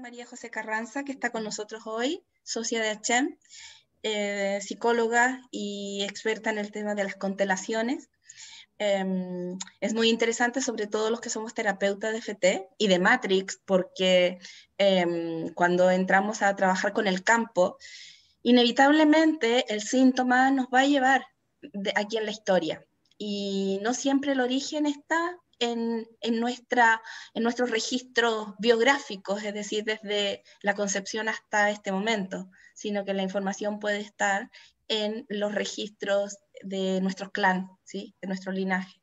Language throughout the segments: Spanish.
María José Carranza, que está con nosotros hoy, socia de HEM, eh, psicóloga y experta en el tema de las constelaciones. Em, es muy interesante, sobre todo los que somos terapeutas de FT y de Matrix, porque em, cuando entramos a trabajar con el campo, inevitablemente el síntoma nos va a llevar de aquí en la historia. Y no siempre el origen está en, nuestra, en nuestros registros biográficos, es decir, desde la concepción hasta este momento, sino que la información puede estar en los registros de nuestro clan, ¿sí? de nuestro linaje.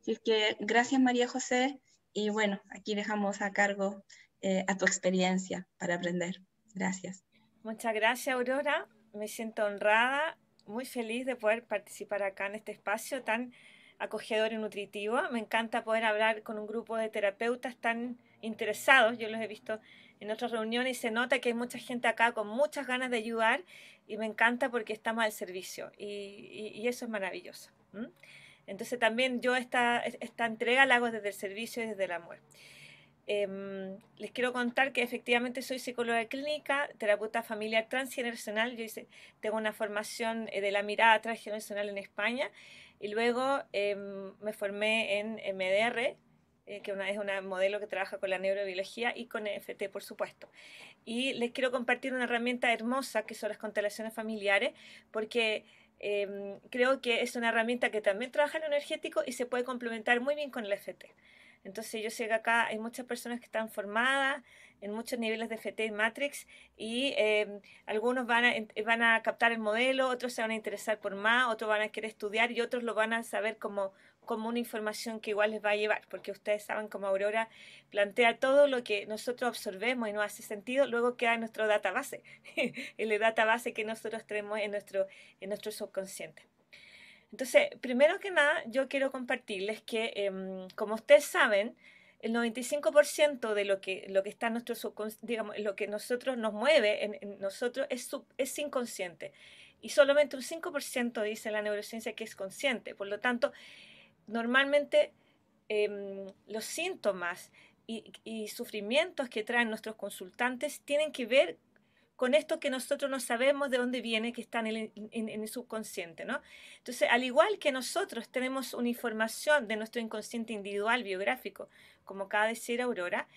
Así es que gracias María José y bueno, aquí dejamos a cargo eh, a tu experiencia para aprender. Gracias. Muchas gracias Aurora, me siento honrada, muy feliz de poder participar acá en este espacio tan acogedor y nutritivo. Me encanta poder hablar con un grupo de terapeutas tan interesados. Yo los he visto en otras reuniones y se nota que hay mucha gente acá con muchas ganas de ayudar y me encanta porque estamos al servicio y, eso es maravilloso. Entonces también yo esta, esta entrega la hago desde el servicio y desde el amor. Em, les quiero contar que efectivamente soy psicóloga clínica, terapeuta familiar transgeneracional. Yo tengo una formación eh, de la mirada transgeneracional en España y luego em, me formé en MDR, eh, que una, es un modelo que trabaja con la neurobiología y con EFT, por supuesto. Y les quiero compartir una herramienta hermosa que son las constelaciones familiares, porque em, creo que es una herramienta que también trabaja en lo energético y se puede complementar muy bien con el EFT. Entonces yo sé que acá hay muchas personas que están formadas en muchos niveles de FT Matrix y em, algunos van a, van a captar el modelo, otros se van a interesar por más, otros van a querer estudiar y otros lo van a saber como, como una información que igual les va a llevar, porque ustedes saben como Aurora plantea todo lo que nosotros absorbemos y no hace sentido, luego queda en nuestro database, el database que nosotros tenemos en nuestro, en nuestro subconsciente. Entonces, primero que nada, yo quiero compartirles que, em, como ustedes saben, el 95% de lo que, lo que está nuestro digamos, lo que nosotros nos mueve en, nosotros es, inconsciente. Y solamente un 5% dice la neurociencia que es consciente. Por lo tanto, normalmente em, los síntomas y, y, sufrimientos que traen nuestros consultantes tienen que ver con esto que nosotros no sabemos de dónde viene, que está en el, subconsciente, ¿no? Entonces, al igual que nosotros tenemos una información de nuestro inconsciente individual, biográfico, como acaba de decir Aurora,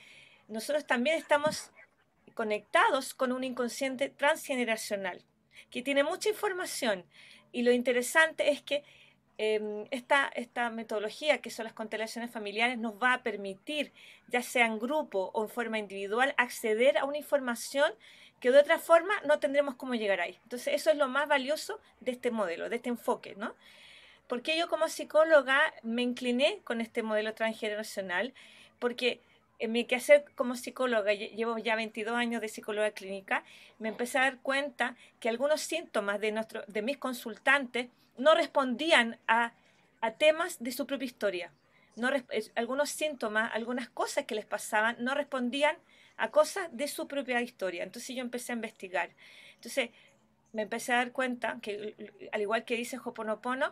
nosotros también estamos conectados con un inconsciente transgeneracional, que tiene mucha información. Y lo interesante es que em, esta, esta metodología, que son las constelaciones familiares, nos va a permitir, ya sea en grupo o en forma individual, acceder a una información que de otra forma no tendremos cómo llegar ahí. Entonces, eso es lo más valioso de este modelo, de este enfoque, ¿no? Porque yo como psicóloga me incliné con este modelo transgeneracional, porque en mi quehacer como psicóloga, llevo ya 22 años de psicóloga clínica, me empecé a dar cuenta que algunos síntomas de, nuestro, de mis consultantes no respondían a, temas de su propia historia. No, algunos síntomas, algunas cosas que les pasaban no respondían a cosas de su propia historia. Entonces yo empecé a investigar. Entonces me empecé a dar cuenta que, al igual que dice Hoponopono,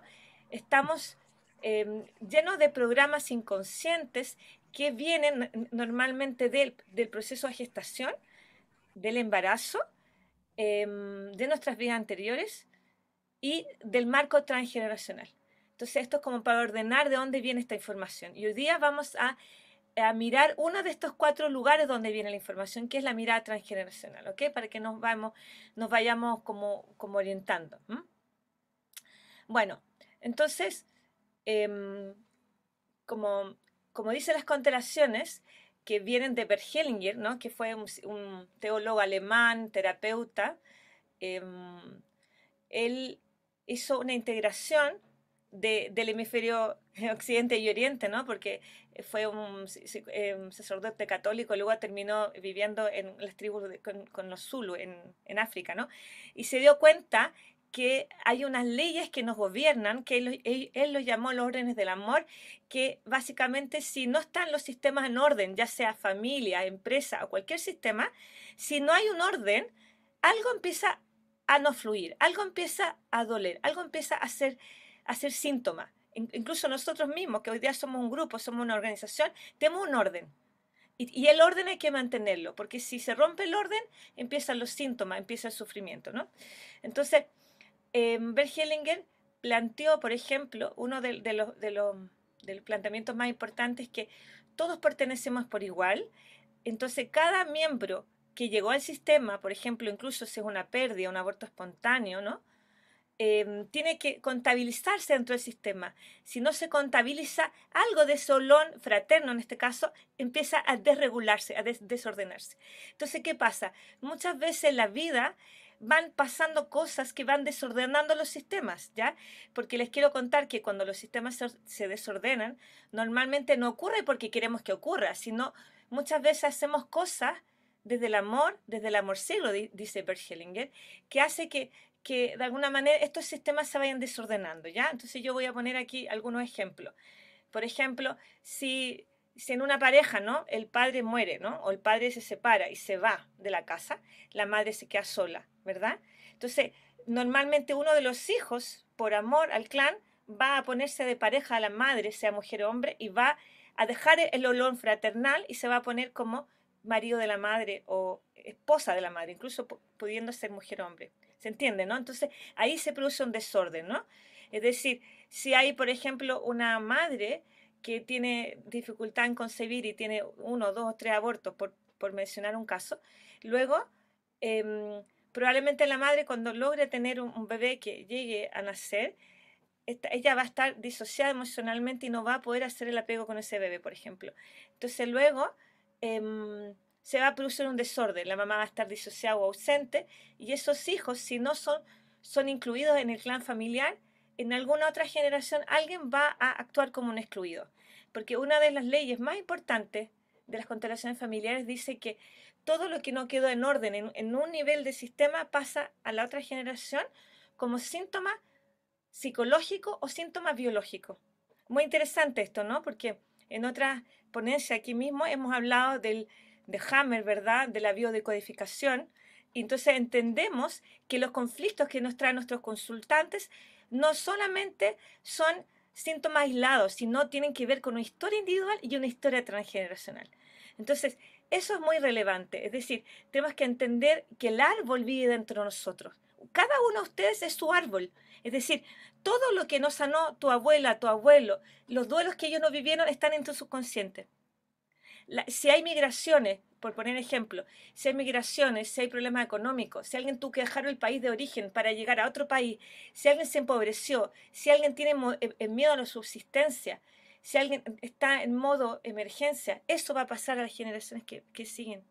estamos em, llenos de programas inconscientes que vienen normalmente del, proceso de gestación, del embarazo, em, de nuestras vidas anteriores y del marco transgeneracional. Entonces, esto es como para ordenar de dónde viene esta información. Y hoy día vamos a a mirar uno de estos cuatro lugares donde viene la información, que es la mirada transgeneracional, ¿ok? Para que nos, nos vayamos como, orientando. Bueno, entonces, em, como, como dicen las constelaciones, que vienen de Bergelinger, ¿no? que fue un, teólogo alemán, terapeuta, em, él hizo una integración del hemisferio occidente y oriente, ¿no? Porque fue un, em, sacerdote católico, luego terminó viviendo en las tribus con, los Zulu en, en, África, ¿no? Y se dio cuenta que hay unas leyes que nos gobiernan, que él, lo él los llamó los órdenes del amor, que básicamente si no están los sistemas en orden, ya sea familia, empresa o cualquier sistema, si no hay un orden, algo empieza a no fluir, algo empieza a doler, algo empieza a ser Hacer síntomas. Incluso nosotros mismos, que hoy día somos un grupo, somos una organización, tenemos un orden. Y, el orden hay que mantenerlo, porque si se rompe el orden, empiezan los síntomas, empieza el sufrimiento, ¿no? Entonces, eh, planteó, por ejemplo, uno de, los, de, de los planteamientos más importantes es que todos pertenecemos por igual, entonces cada miembro que llegó al sistema, por ejemplo, incluso si es una pérdida, un aborto espontáneo, ¿no? Em, tiene que contabilizarse dentro del sistema. Si no se contabiliza, algo de solón fraterno, en este caso, empieza a desregularse, a desordenarse. Entonces, ¿qué pasa? Muchas veces en la vida van pasando cosas que van desordenando los sistemas, ¿ya? Porque les quiero contar que cuando los sistemas se desordenan, normalmente no ocurre porque queremos que ocurra, sino muchas veces hacemos cosas desde el amor, desde el amor ciego, dice Bert que hace que que de alguna manera estos sistemas se vayan desordenando, ¿ya? Entonces yo voy a poner aquí algunos ejemplos. Por ejemplo, si, en una pareja, ¿no? El padre muere, ¿no? O el padre se separa y se va de la casa, la madre se queda sola, ¿verdad? Entonces, normalmente uno de los hijos, por amor al clan, va a ponerse de pareja a la madre, sea mujer o hombre, y va a dejar el olor fraternal y se va a poner como marido de la madre o esposa de la madre, incluso pudiendo ser mujer o hombre. ¿Se entiende? ¿no? Entonces ahí se produce un desorden, ¿no? Es decir, si hay, por ejemplo, una madre que tiene dificultad en concebir y tiene uno, dos o tres abortos, por, mencionar un caso, luego em, probablemente la madre cuando logre tener un, bebé que llegue a nacer, ella va a estar disociada emocionalmente y no va a poder hacer el apego con ese bebé, por ejemplo. Entonces luego... Em, se va a producir un desorden, la mamá va a estar disociada o ausente y esos hijos, si no son, son incluidos en el clan familiar, en alguna otra generación alguien va a actuar como un excluido. Porque una de las leyes más importantes de las constelaciones familiares dice que todo lo que no quedó en orden en un nivel de sistema pasa a la otra generación como síntoma psicológico o síntoma biológico. Muy interesante esto, ¿no? Porque en otra ponencia aquí mismo hemos hablado del de Hammer, ¿verdad? De la biodecodificación. Y entonces entendemos que los conflictos que nos traen nuestros consultantes no solamente son síntomas aislados, sino tienen que ver con una historia individual y una historia transgeneracional. Entonces, eso es muy relevante. Es decir, tenemos que entender que el árbol vive dentro de nosotros. Cada uno de ustedes es su árbol. Es decir, todo lo que no sanó tu abuela, tu abuelo, los duelos que ellos no vivieron están en tu subconsciente si hay migraciones, por poner ejemplo, si hay migraciones, si hay problemas económicos, si alguien tuvo que dejar el país de origen para llegar a otro país, si alguien se empobreció, si alguien tiene eh, eh, miedo a la subsistencia, si alguien está en modo emergencia, eso va a pasar a las generaciones que siguen,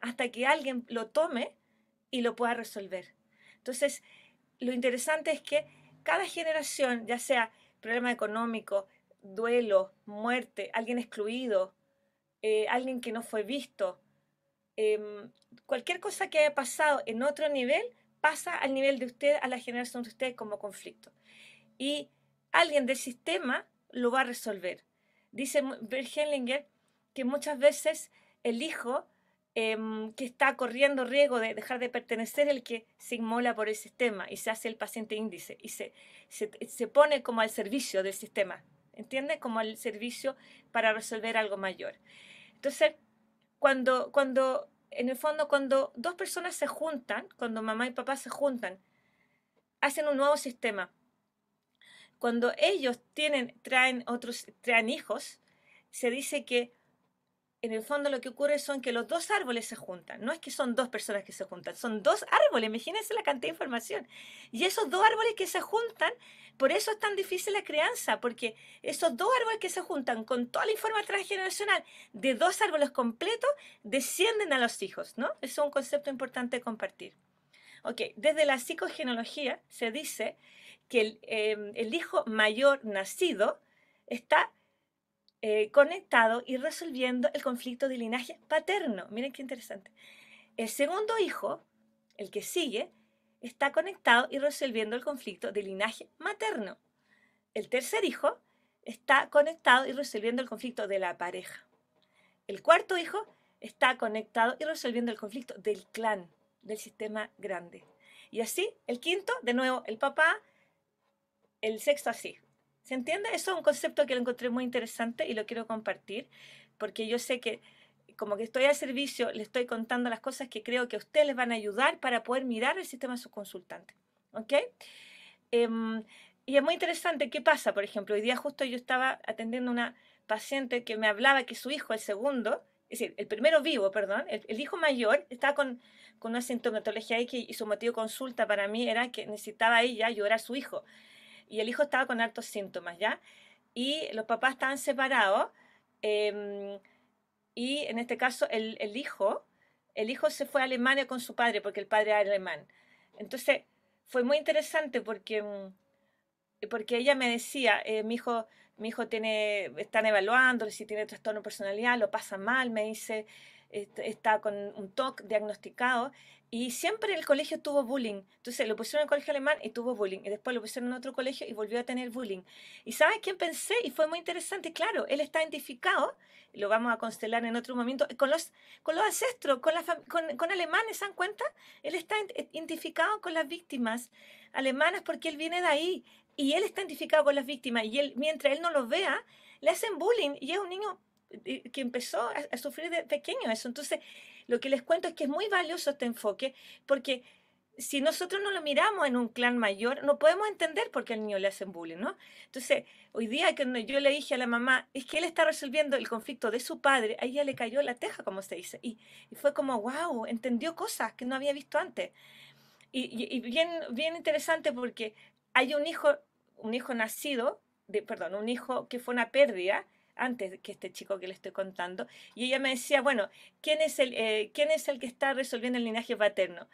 hasta que alguien lo tome y lo pueda resolver. Entonces, lo interesante es que cada generación, ya sea problema económico, duelo, muerte, alguien excluido, eh, alguien que no fue visto. Em, cualquier cosa que haya pasado en otro nivel pasa al nivel de usted, a la generación de usted como conflicto. Y alguien del sistema lo va a resolver. Dice Bill que muchas veces el hijo em, que está corriendo riesgo de dejar de pertenecer el que se inmola por el sistema y se hace el paciente índice y se, se, se pone como al servicio del sistema, ¿entiende? Como al servicio para resolver algo mayor. Entonces, cuando, cuando, en el fondo, cuando dos personas se juntan, cuando mamá y papá se juntan, hacen un nuevo sistema. Cuando ellos tienen, traen otros, traen hijos, se dice que en el fondo lo que ocurre son que los dos árboles se juntan. No es que son dos personas que se juntan, son dos árboles. Imagínense la cantidad de información. Y esos dos árboles que se juntan, por eso es tan difícil la crianza, porque esos dos árboles que se juntan con toda la información transgeneracional de dos árboles completos descienden a los hijos, ¿no? Es un concepto importante compartir. Ok, desde la psicogenología se dice que em, el hijo mayor nacido está eh, conectado y resolviendo el conflicto de linaje paterno. Miren qué interesante. El segundo hijo, el que sigue, está conectado y resolviendo el conflicto de linaje materno. El tercer hijo está conectado y resolviendo el conflicto de la pareja. El cuarto hijo está conectado y resolviendo el conflicto del clan, del sistema grande. Y así, el quinto, de nuevo, el papá, el sexto así. ¿Se entiende? Eso es un concepto que lo encontré muy interesante y lo quiero compartir, porque yo sé que como que estoy al servicio, le estoy contando las cosas que creo que a ustedes les van a ayudar para poder mirar el sistema de sus consultante. ¿Ok? Em, y es muy interesante qué pasa, por ejemplo, hoy día justo yo estaba atendiendo a una paciente que me hablaba que su hijo, el segundo, es decir, el primero vivo, perdón, el, hijo mayor estaba con, con una sintomatología ahí y su motivo de consulta para mí era que necesitaba ella ayudar a su hijo y el hijo estaba con hartos síntomas, ¿ya? Y los papás estaban separados em, y en este caso el, hijo, el hijo se fue a Alemania con su padre porque el padre era alemán. Entonces fue muy interesante porque, mm, porque ella me decía, eh, mi hijo... Mi hijo tiene, están evaluándolo, si tiene trastorno de personalidad, lo pasa mal, me dice, está con un TOC diagnosticado y siempre en el colegio tuvo bullying. Entonces lo pusieron en el colegio alemán y tuvo bullying. Y después lo pusieron en otro colegio y volvió a tener bullying. ¿Y sabes quién pensé? Y fue muy interesante. Claro, él está identificado, lo vamos a constelar en otro momento, con los, con los ancestros, con, con, alemanes, ¿se dan cuenta? Él está identificado con las víctimas alemanas porque él viene de ahí. Y él está identificado con las víctimas. Y él, mientras él no los vea, le hacen bullying. Y es un niño que empezó a, sufrir de pequeño eso. Entonces, lo que les cuento es que es muy valioso este enfoque porque si nosotros no lo miramos en un clan mayor, no podemos entender por qué al niño le hacen bullying, ¿no? Entonces, hoy día que yo le dije a la mamá, es que él está resolviendo el conflicto de su padre, ahí ya le cayó la teja, como se dice, y, fue como, wow, entendió cosas que no había visto antes. Y, bien, bien interesante porque hay un hijo, un hijo nacido, de, perdón, un hijo que fue una pérdida, antes que este chico que le estoy contando, y ella me decía, bueno, ¿quién es el, eh, ¿quién es el que está resolviendo el linaje paterno?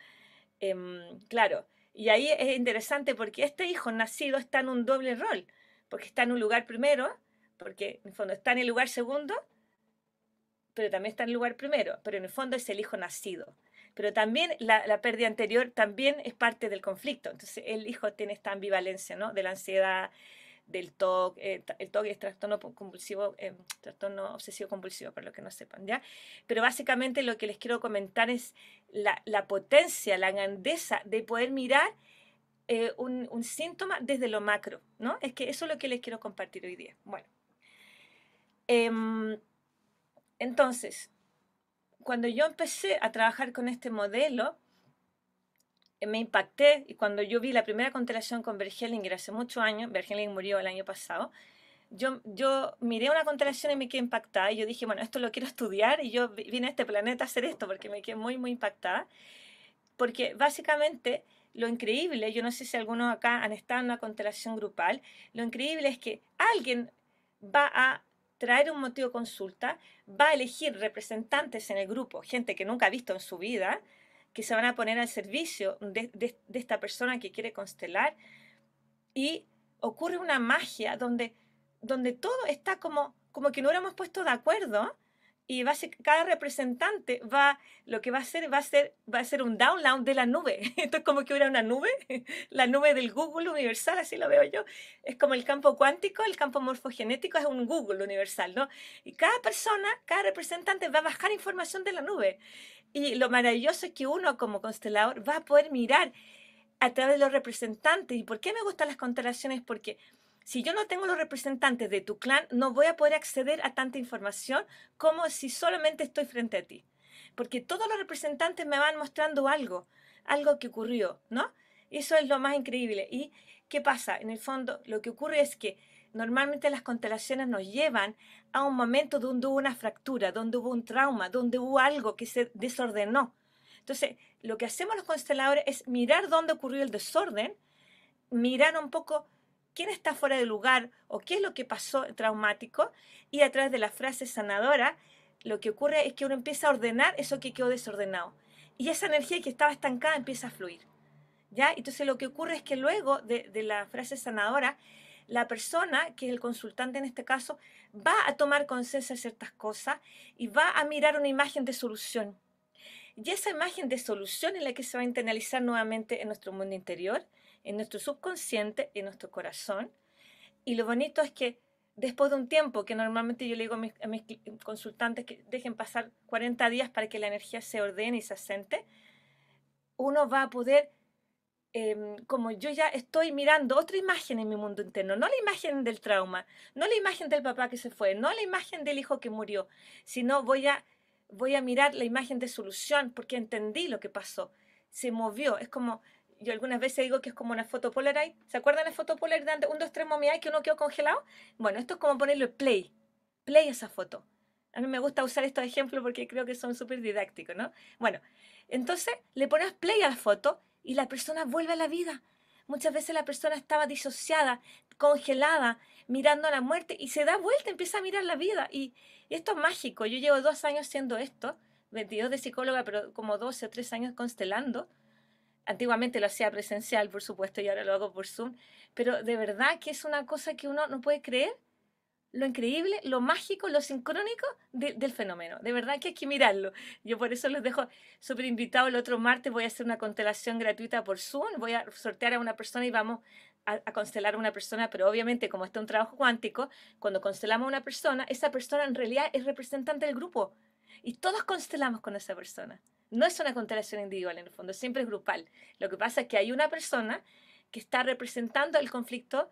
Em, claro, y ahí es interesante porque este hijo nacido está en un doble rol, porque está en un lugar primero, porque en el fondo está en el lugar segundo, pero también está en el lugar primero, pero en el fondo es el hijo nacido. Pero también la, la pérdida anterior también es parte del conflicto. Entonces el hijo tiene esta ambivalencia, ¿no? De la ansiedad, del TOC. Eh, el TOC es trastorno compulsivo, eh, trastorno obsesivo compulsivo, para lo que no sepan, ¿ya? Pero básicamente lo que les quiero comentar es la, potencia, la grandeza de poder mirar eh, un, un, síntoma desde lo macro, ¿no? Es que eso es lo que les quiero compartir hoy día. Bueno. Em, entonces, cuando yo empecé a trabajar con este modelo, eh, me impacté y cuando yo vi la primera constelación con Bert Hellinger hace muchos años, Bert murió el año pasado, yo, yo miré una constelación y me quedé impactada y yo dije, bueno, esto lo quiero estudiar y yo vine a este planeta a hacer esto porque me quedé muy, muy impactada. Porque básicamente lo increíble, yo no sé si algunos acá han estado en una constelación grupal, lo increíble es que alguien va a traer un motivo consulta, va a elegir representantes en el grupo, gente que nunca ha visto en su vida, que se van a poner al servicio de, esta persona que quiere constelar y ocurre una magia donde, donde todo está como, como que no hubiéramos puesto de acuerdo y cada representante va lo que va a hacer va a ser va a ser un download de la nube esto es como que hubiera una nube la nube del Google universal así lo veo yo es como el campo cuántico el campo morfogenético es un Google universal no y cada persona cada representante va a bajar información de la nube y lo maravilloso es que uno como constelador va a poder mirar a través de los representantes y por qué me gustan las constelaciones porque si yo no tengo los representantes de tu clan, no voy a poder acceder a tanta información como si solamente estoy frente a ti. Porque todos los representantes me van mostrando algo, algo que ocurrió, ¿no? Eso es lo más increíble. ¿Y qué pasa? En el fondo, lo que ocurre es que normalmente las constelaciones nos llevan a un momento donde hubo una fractura, donde hubo un trauma, donde hubo algo que se desordenó. Entonces, lo que hacemos los consteladores es mirar dónde ocurrió el desorden, mirar un poco quién está fuera de lugar o qué es lo que pasó traumático. Y a través de la frase sanadora, lo que ocurre es que uno empieza a ordenar eso que quedó desordenado. Y esa energía que estaba estancada empieza a fluir. ¿ya? Entonces lo que ocurre es que luego de, la frase sanadora, la persona, que es el consultante en este caso, va a tomar conciencia de ciertas cosas y va a mirar una imagen de solución. Y esa imagen de solución en la que se va a internalizar nuevamente en nuestro mundo interior en nuestro subconsciente, en nuestro corazón. Y lo bonito es que después de un tiempo, que normalmente yo le digo a mis, consultantes que dejen pasar 40 días para que la energía se ordene y se asente, uno va a poder em, como yo ya estoy mirando otra imagen en mi mundo interno, no la imagen del trauma, no la imagen del papá que se fue, no la imagen del hijo que murió, sino voy a, voy a mirar la imagen de solución porque entendí lo que pasó, se movió, es como yo algunas veces digo que es como una foto Polaroid. ¿Se acuerdan la foto Polaroid de un, dos, tres momias que uno quedó congelado? Bueno, esto es como ponerle play, play esa foto. A mí me gusta usar estos ejemplos porque creo que son súper didácticos, ¿no? Bueno, entonces le pones play a la foto y la persona vuelve a la vida. Muchas veces la persona estaba disociada, congelada, mirando a la muerte y se da vuelta, empieza a mirar la vida. Y, esto es mágico. Yo llevo dos años haciendo esto, 22 de psicóloga, pero como 12 o 3 años constelando Antiguamente lo hacía presencial, por supuesto, y ahora lo hago por Zoom, pero de verdad que es una cosa que uno no puede creer lo increíble, lo mágico, lo sincrónico del fenómeno. De verdad que hay que mirarlo. Yo por eso los dejo súper invitados. El otro martes voy a hacer una constelación gratuita por Zoom. Voy a sortear a una persona y vamos a, constelar a una persona, pero obviamente como está un trabajo cuántico, cuando constelamos a una persona, esa persona en realidad es representante del grupo. Y todos constelamos con esa persona. No es una constelación individual en el fondo, siempre es grupal. Lo que pasa es que hay una persona que está representando el conflicto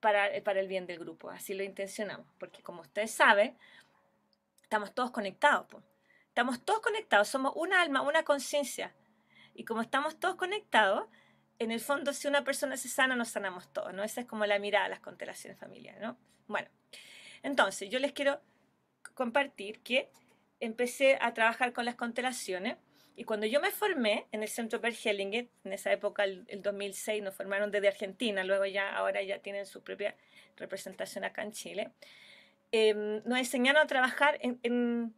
para, el bien del grupo, así lo intencionamos, porque como ustedes saben, estamos todos conectados, estamos todos conectados, somos una alma, una conciencia, y como estamos todos conectados, en el fondo, si una persona se sana, nos sanamos todos, ¿no? Esa es como la mirada a las constelaciones familiares, Bueno, entonces yo les quiero compartir que empecé a trabajar con las constelaciones y cuando yo me formé en el Centro Bergellingen, en esa época, el, el, 2006, nos formaron desde Argentina, luego ya, ahora ya tienen su propia representación acá en Chile, em, nos enseñaron a trabajar en,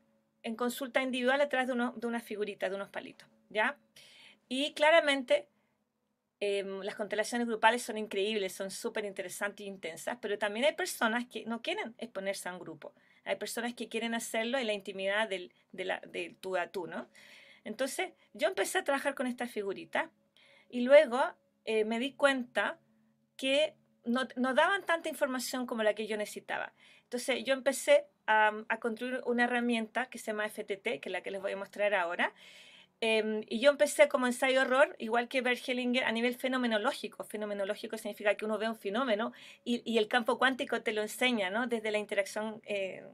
consulta individual atrás de, uno, de una figurita, de unos palitos, ¿ya? Y claramente em, las constelaciones grupales son increíbles, son súper interesantes e intensas, pero también hay personas que no quieren exponerse a un grupo. Hay personas que quieren hacerlo en la intimidad del, de tú a tú, ¿no? Entonces yo empecé a trabajar con esta figurita y luego eh, me di cuenta que no, daban tanta información como la que yo necesitaba. Entonces yo empecé a, construir una herramienta que se llama FTT, que es la que les voy a mostrar ahora. Em, y yo empecé como ensayo horror, igual que Bert a nivel fenomenológico. Fenomenológico significa que uno ve un fenómeno y, el campo cuántico te lo enseña, ¿no? Desde la interacción eh,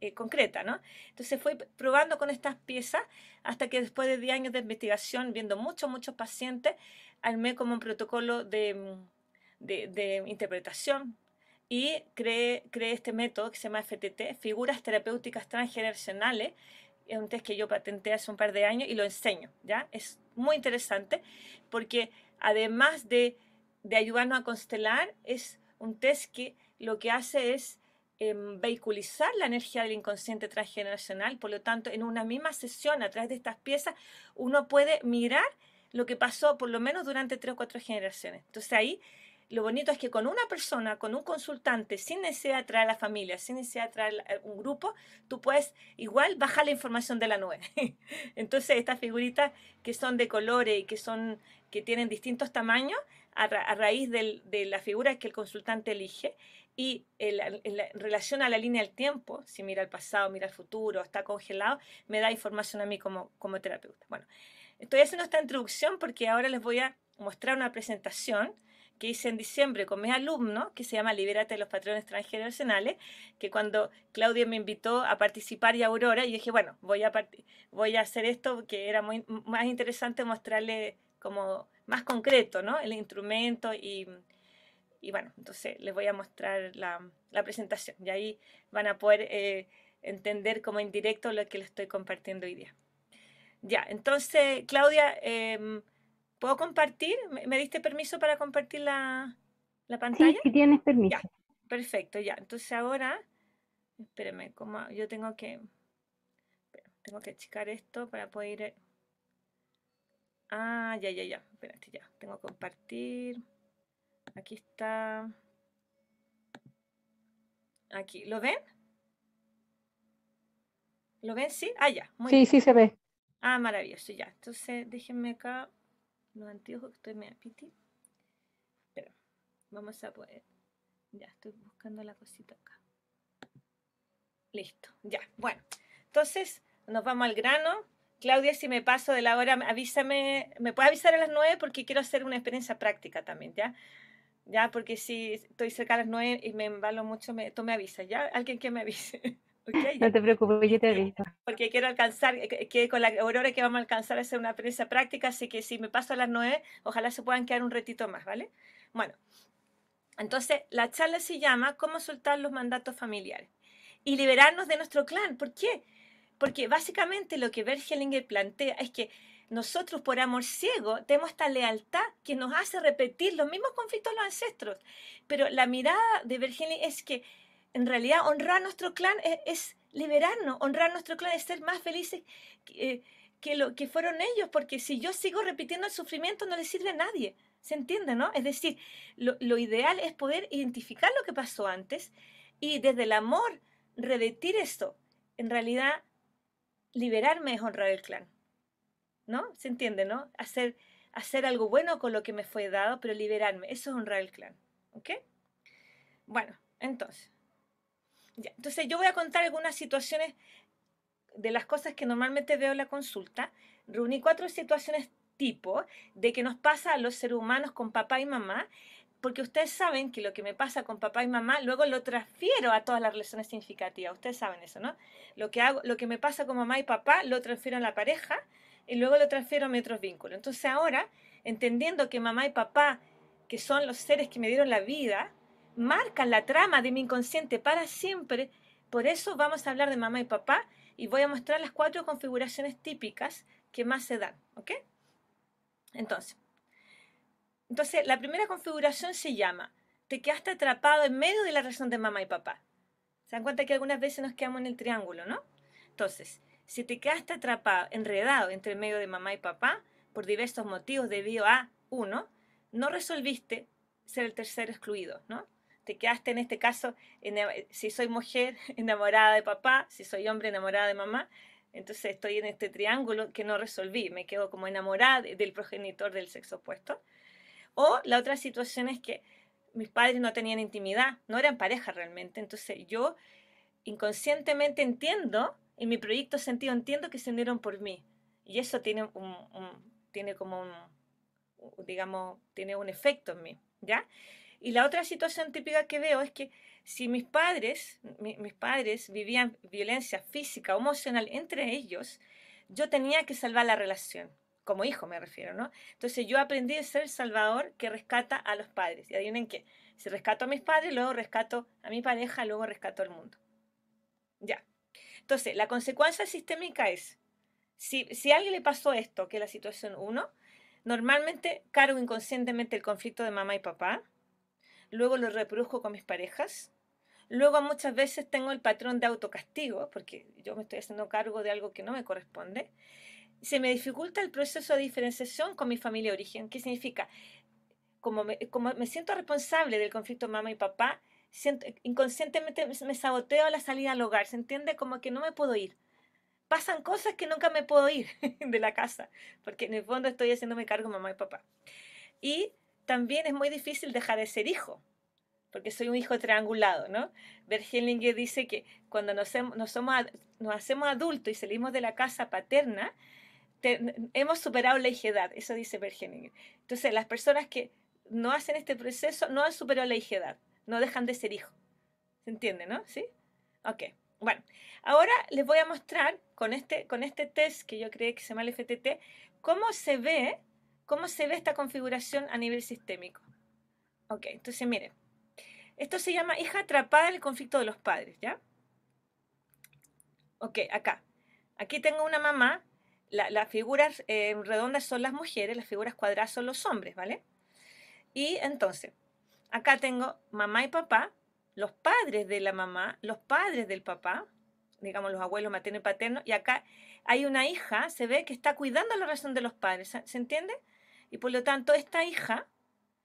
eh, concreta, ¿no? Entonces fue probando con estas piezas hasta que después de 10 años de investigación, viendo muchos, muchos pacientes, armé como un protocolo de, mm, de, interpretación y creé, creé este método que se llama FTT, Figuras Terapéuticas Transgeneracionales, es un test que yo patenté hace un par de años y lo enseño, ¿ya? Es muy interesante porque además de, de ayudarnos a constelar, es un test que lo que hace es Em, vehiculizar la energía del inconsciente transgeneracional. Por lo tanto, en una misma sesión, a través de estas piezas, uno puede mirar lo que pasó por lo menos durante tres o cuatro generaciones. Entonces ahí lo bonito es que con una persona, con un consultante, sin necesidad de traer a la familia, sin necesidad de traer eh, un grupo, tú puedes igual bajar la información de la nube. Entonces estas figuritas que son de colores y que, son, que tienen distintos tamaños, a, raíz de la figura que el consultante elige, y en, relación a la línea del tiempo, si mira el pasado, mira el futuro, está congelado, me da información a mí como, como terapeuta. Bueno, estoy haciendo esta introducción porque ahora les voy a mostrar una presentación que hice en diciembre con mis alumnos, que se llama Libérate de los patrones transgeneracionales, que cuando Claudia me invitó a participar y Aurora, y dije, bueno, voy a, voy a hacer esto que era muy, más interesante mostrarle como más concreto, ¿no? El instrumento y, y bueno, entonces les voy a mostrar la, presentación y ahí van a poder eh, entender como en directo lo que les estoy compartiendo hoy día. Ya, entonces, Claudia, em, ¿puedo compartir? ¿Me, diste permiso para compartir la, pantalla? Sí, tienes permiso. perfecto, ya. Entonces ahora, espérenme, como yo tengo que, tengo que achicar esto para poder Ah, ya, ya, ya. Espérate, ya. Tengo que compartir. Aquí está. Aquí, ¿lo ven? ¿Lo ven? Sí, ah, ya. Muy sí, sí se ve. Ah, maravilloso, ya. Entonces, déjenme acá los antiguos que estoy me piti. Pero vamos a poder. Ya, estoy buscando la cosita acá. Listo, ya. Bueno, entonces nos vamos al grano. Claudia, si me paso de la hora, avísame, me puede avisar a las nueve porque quiero hacer una experiencia práctica también, ¿ya? Ya, porque si estoy cerca a las 9 y me embalo mucho, me, tú me avisas, ¿ya? Alguien que me avise. no te preocupes, yo te aviso. Porque quiero alcanzar, eh, que, con la aurora que vamos a alcanzar a hacer una prensa práctica, así que si me paso a las 9, ojalá se puedan quedar un ratito más, ¿vale? Bueno, entonces la charla se llama ¿Cómo soltar los mandatos familiares? Y liberarnos de nuestro clan. ¿Por qué? Porque básicamente lo que Bergelinger plantea es que nosotros por amor ciego tenemos esta lealtad que nos hace repetir los mismos conflictos de los ancestros. Pero la mirada de Virginia es que en realidad honrar a nuestro clan es, liberarnos, honrar a nuestro clan es ser más felices eh, que, lo que fueron ellos, porque si yo sigo repitiendo el sufrimiento no le sirve a nadie. ¿Se entiende, no? Es decir, lo, ideal es poder identificar lo que pasó antes y desde el amor repetir esto. En realidad, liberarme es honrar el clan. ¿no? ¿Se entiende, no? Hacer, hacer algo bueno con lo que me fue dado, pero liberarme. Eso es honrar el clan, Bueno, entonces. Entonces yo voy a contar algunas situaciones de las cosas que normalmente veo en la consulta. Reuní cuatro situaciones tipo de que nos pasa a los seres humanos con papá y mamá, porque ustedes saben que lo que me pasa con papá y mamá luego lo transfiero a todas las relaciones significativas. Ustedes saben eso, ¿no? Lo que hago, lo que me pasa con mamá y papá lo transfiero a la pareja y luego lo transfiero a mi otros vínculos. Entonces ahora, entendiendo que mamá y papá, que son los seres que me dieron la vida, marcan la trama de mi inconsciente para siempre, por eso vamos a hablar de mamá y papá y voy a mostrar las cuatro configuraciones típicas que más se dan, ¿ok? Entonces, entonces la primera configuración se llama, te quedaste atrapado en medio de la relación de mamá y papá. Se dan cuenta que algunas veces nos quedamos en el triángulo, ¿no? Entonces, si te quedaste atrapado, enredado entre el medio de mamá y papá, por diversos motivos debido a, uno, no resolviste ser el tercero excluido, ¿no? Te quedaste en este caso, si soy mujer, enamorada de papá, si soy hombre, enamorada de mamá, entonces estoy en este triángulo que no resolví, me quedo como enamorada del progenitor del sexo opuesto. O la otra situación es que mis padres no tenían intimidad, no eran pareja realmente, entonces yo inconscientemente entiendo en mi proyecto sentido entiendo que se unieron por mí. Y eso tiene, un, tiene como digamos, tiene un efecto en mí, ¿ya? Y la otra situación típica que veo es que si mis padres, mis padres vivían violencia física o emocional entre ellos, yo tenía que salvar la relación, como hijo me refiero, ¿no? Entonces yo aprendí a ser el salvador que rescata a los padres. Y adivinen qué, si rescato a mis padres, luego rescato a mi pareja, luego rescato al mundo. Ya, entonces, la consecuencia sistémica es, si, a alguien le pasó esto, que es la situación 1, normalmente cargo inconscientemente el conflicto de mamá y papá, luego lo reproduzco con mis parejas, luego muchas veces tengo el patrón de autocastigo, porque yo me estoy haciendo cargo de algo que no me corresponde, se me dificulta el proceso de diferenciación con mi familia de origen, ¿Qué significa, como me, como me siento responsable del conflicto mamá y papá, inconscientemente me saboteo la salida al hogar, ¿se entiende? Como que no me puedo ir. Pasan cosas que nunca me puedo ir de la casa, porque en el fondo estoy haciéndome cargo mamá y papá. Y también es muy difícil dejar de ser hijo, porque soy un hijo triangulado, ¿no? Bergelinger dice que cuando nos, somos, nos hacemos adultos y salimos de la casa paterna, hemos superado la hijedad, eso dice bergen Entonces, las personas que no hacen este proceso no han superado la hijedad no dejan de ser hijos. ¿Se entiende, no? ¿Sí? Ok. Bueno, ahora les voy a mostrar con este, con este test que yo creé que se llama el FTT, cómo se ve, cómo se ve esta configuración a nivel sistémico. Ok, entonces miren, esto se llama hija atrapada en el conflicto de los padres, ¿ya? Ok, acá. Aquí tengo una mamá, las figuras eh, redondas son las mujeres, las figuras cuadradas son los hombres, ¿vale? Y entonces, Acá tengo mamá y papá, los padres de la mamá, los padres del papá, digamos los abuelos materno y paterno, y acá hay una hija, se ve que está cuidando la razón de los padres, ¿se entiende? Y por lo tanto, esta hija,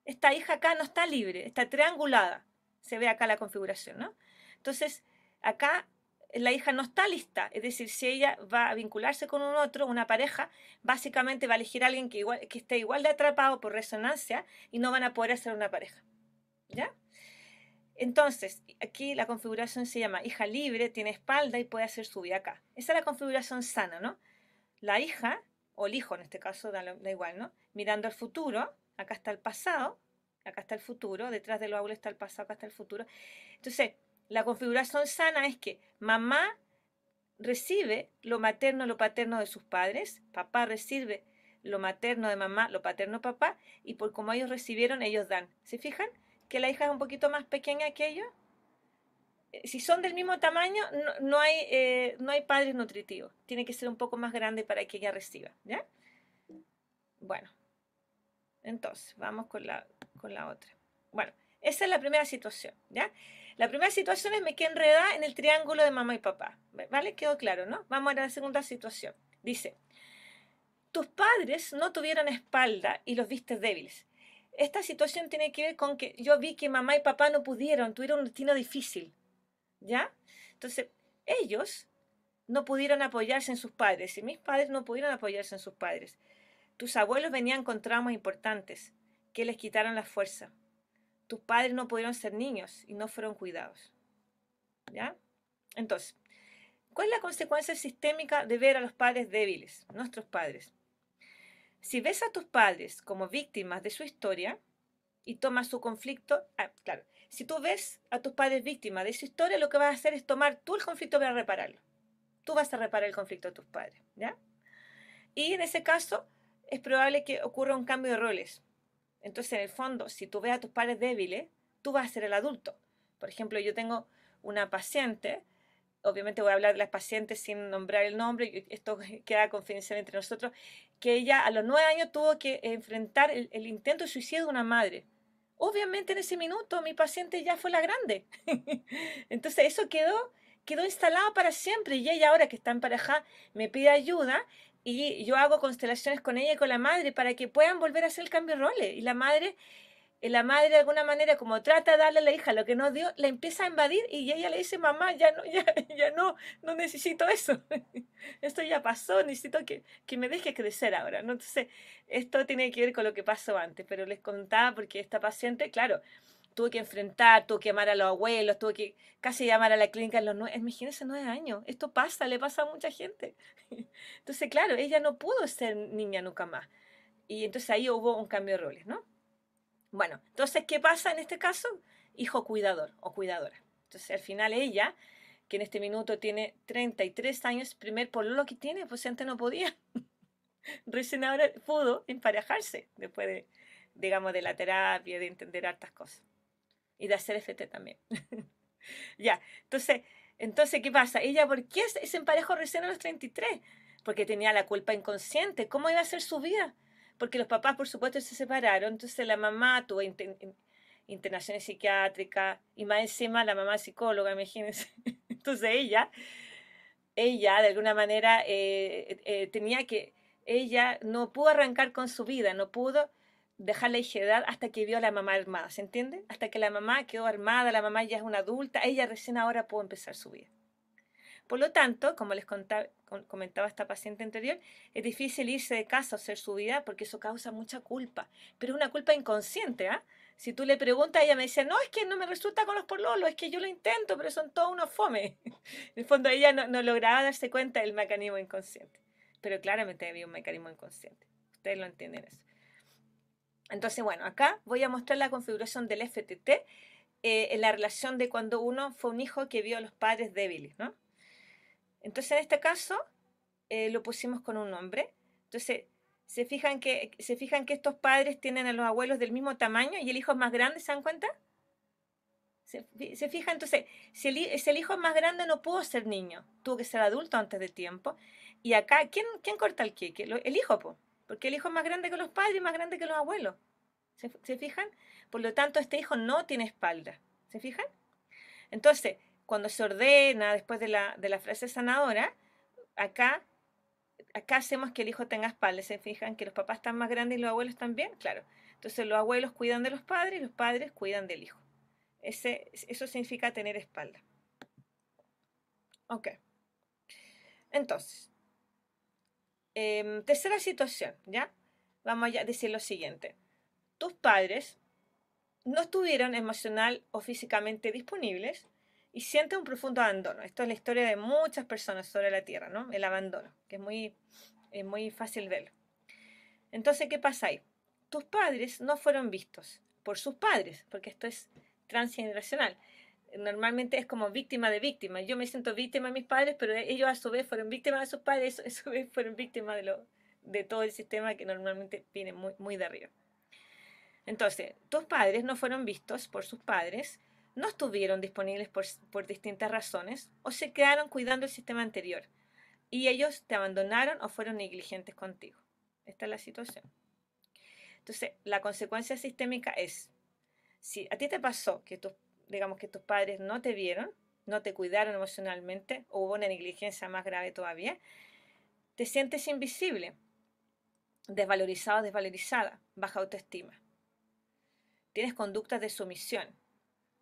esta hija acá no está libre, está triangulada, se ve acá la configuración, ¿no? Entonces, acá la hija no está lista, es decir, si ella va a vincularse con un otro, una pareja, básicamente va a elegir a alguien que, que esté igual de atrapado por resonancia y no van a poder hacer una pareja. ¿Ya? Entonces, aquí la configuración se llama hija libre, tiene espalda y puede hacer vida acá. Esa es la configuración sana, ¿no? La hija, o el hijo en este caso, da, igual, ¿no? Mirando al futuro, acá está el pasado, acá está el futuro, detrás del óvulo está el pasado, acá está el futuro. Entonces, la configuración sana es que mamá recibe lo materno, lo paterno de sus padres, papá recibe lo materno de mamá, lo paterno de papá, y por como ellos recibieron, ellos dan. ¿Se fijan? que la hija es un poquito más pequeña que ellos, eh, si son del mismo tamaño, no, hay, eh, no hay padres nutritivos. Tiene que ser un poco más grande para que ella reciba, ¿ya? Bueno, entonces, vamos con la, con la otra. Bueno, esa es la primera situación, ¿ya? La primera situación es me quedé enredada en el triángulo de mamá y papá, ¿vale? Quedó claro, ¿no? Vamos a la segunda situación. Dice, tus padres no tuvieron espalda y los viste débiles. Esta situación tiene que ver con que yo vi que mamá y papá no pudieron, tuvieron un destino difícil, ¿ya? Entonces, ellos no pudieron apoyarse en sus padres y mis padres no pudieron apoyarse en sus padres. Tus abuelos venían con traumas importantes que les quitaron la fuerza. Tus padres no pudieron ser niños y no fueron cuidados. ¿Ya? Entonces, ¿cuál es la consecuencia sistémica de ver a los padres débiles, nuestros padres? Si ves a tus padres como víctimas de su historia y tomas su conflicto, ah, claro, si tú ves a tus padres víctimas de su historia, lo que vas a hacer es tomar tú el conflicto para repararlo. Tú vas a reparar el conflicto de tus padres, ¿ya? Y en ese caso es probable que ocurra un cambio de roles. Entonces, en el fondo, si tú ves a tus padres débiles, tú vas a ser el adulto. Por ejemplo, yo tengo una paciente obviamente voy a hablar de las pacientes sin nombrar el nombre, esto queda confidencial entre nosotros, que ella a los nueve años tuvo que enfrentar el, intento de suicidio de una madre. Obviamente en ese minuto mi paciente ya fue la grande. Entonces eso quedó, quedó instalado para siempre y ella ahora que está en pareja me pide ayuda y yo hago constelaciones con ella y con la madre para que puedan volver a hacer el cambio de roles. Y la madre y la madre de alguna manera, como trata de darle a la hija lo que no dio, la empieza a invadir y ella le dice, mamá, ya no, ya, ya no, no necesito eso. Esto ya pasó, necesito que, que me deje crecer ahora. ¿no? Entonces, esto tiene que ver con lo que pasó antes, pero les contaba porque esta paciente, claro, tuvo que enfrentar, tuvo que llamar a los abuelos, tuvo que casi llamar a la clínica en los nueve, imagínense nueve años, esto pasa, le pasa a mucha gente. Entonces, claro, ella no pudo ser niña nunca más. Y entonces ahí hubo un cambio de roles, ¿no? Bueno, entonces, ¿qué pasa en este caso? Hijo cuidador o cuidadora. Entonces, al final ella, que en este minuto tiene 33 años, primer lo que tiene, pues antes no podía. Recién ahora pudo emparejarse después de, digamos, de la terapia, de entender hartas cosas. Y de hacer FT también. ya, entonces, entonces, ¿qué pasa? Ella, ¿por qué se emparejó recién a los 33? Porque tenía la culpa inconsciente. ¿Cómo iba a ser su vida? porque los papás, por supuesto, se separaron, entonces la mamá tuvo internaciones psiquiátricas y más encima la mamá psicóloga, imagínense. Entonces ella, ella de alguna manera eh, eh, tenía que, ella no pudo arrancar con su vida, no pudo dejar la hijedad hasta que vio a la mamá armada, ¿se entiende? Hasta que la mamá quedó armada, la mamá ya es una adulta, ella recién ahora pudo empezar su vida. Por lo tanto, como les comentaba esta paciente anterior, es difícil irse de casa o hacer su vida porque eso causa mucha culpa, pero es una culpa inconsciente. ¿eh? Si tú le preguntas, ella me dice, no, es que no me resulta con los pololos, es que yo lo intento, pero son todos unos fome. en el fondo, ella no, lograba darse cuenta del mecanismo inconsciente, pero claramente había un mecanismo inconsciente. Ustedes lo entienden eso. Entonces, bueno, acá voy a mostrar la configuración del FTT eh, en la relación de cuando uno fue un hijo que vio a los padres débiles, ¿no? Entonces, en este caso, eh, lo pusimos con un nombre. Entonces, se fijan, que, se fijan que estos padres tienen a los abuelos del mismo tamaño y el hijo es más grande, ¿se dan cuenta? Se, fijan, entonces, si el, el, hijo es más grande no pudo ser niño, tuvo que ser adulto antes de tiempo. Y acá, ¿quién, quién corta el queque? El hijo, porque el hijo es más grande que los padres y más grande que los abuelos. ¿Se, ¿Se fijan? Por lo tanto, este hijo no tiene espalda. ¿Se fijan? Entonces, cuando se ordena después de la, frase sanadora, acá, acá hacemos que el hijo tenga espalda. ¿Se fijan que los papás están más grandes y los abuelos también? Claro. Entonces los abuelos cuidan de los padres y los padres cuidan del hijo. eso significa tener espalda. Ok. Entonces, em, tercera situación, ¿ya? Vamos a decir lo siguiente. Tus padres no estuvieron emocional o físicamente disponibles y siente un profundo abandono. Esto es la historia de muchas personas sobre la Tierra, ¿no? El abandono, que es muy, es muy fácil verlo. Entonces, ¿qué pasa ahí? Tus padres no fueron vistos por sus padres, porque esto es transgeneracional. Normalmente es como víctima de víctima. Yo me siento víctima de mis padres, pero ellos a su vez fueron víctimas de sus padres, a su vez fueron víctimas de, lo, de todo el sistema que normalmente viene muy, muy de arriba. Entonces, tus padres no fueron vistos por sus padres, no estuvieron disponibles por, distintas razones o se quedaron cuidando el sistema anterior y ellos te abandonaron o fueron negligentes contigo. Esta es la situación. Entonces, la consecuencia sistémica es, si a ti te pasó que tus, digamos que tus padres no te vieron, no te cuidaron emocionalmente o hubo una negligencia más grave todavía, te sientes invisible, desvalorizado, desvalorizada, baja autoestima. Tienes conductas de sumisión,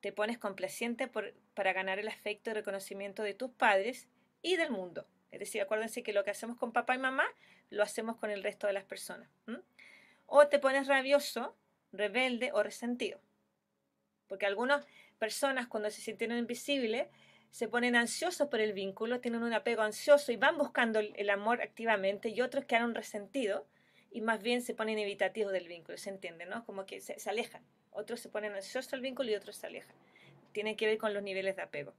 te pones complaciente para ganar el afecto y reconocimiento de tus padres y del mundo. Es decir, acuérdense que lo que hacemos con papá y mamá lo hacemos con el resto de las personas. O te pones rabioso, rebelde o resentido. Porque algunas personas cuando se sintieron invisibles se ponen ansiosos por el vínculo, tienen un apego ansioso y van buscando el amor activamente y otros quedan resentidos y más bien se ponen evitativos del vínculo, ¿se entiende? ¿no? Como que se alejan otros se ponen ansiosos al vínculo y otros se alejan. Tiene que ver con los niveles de apego.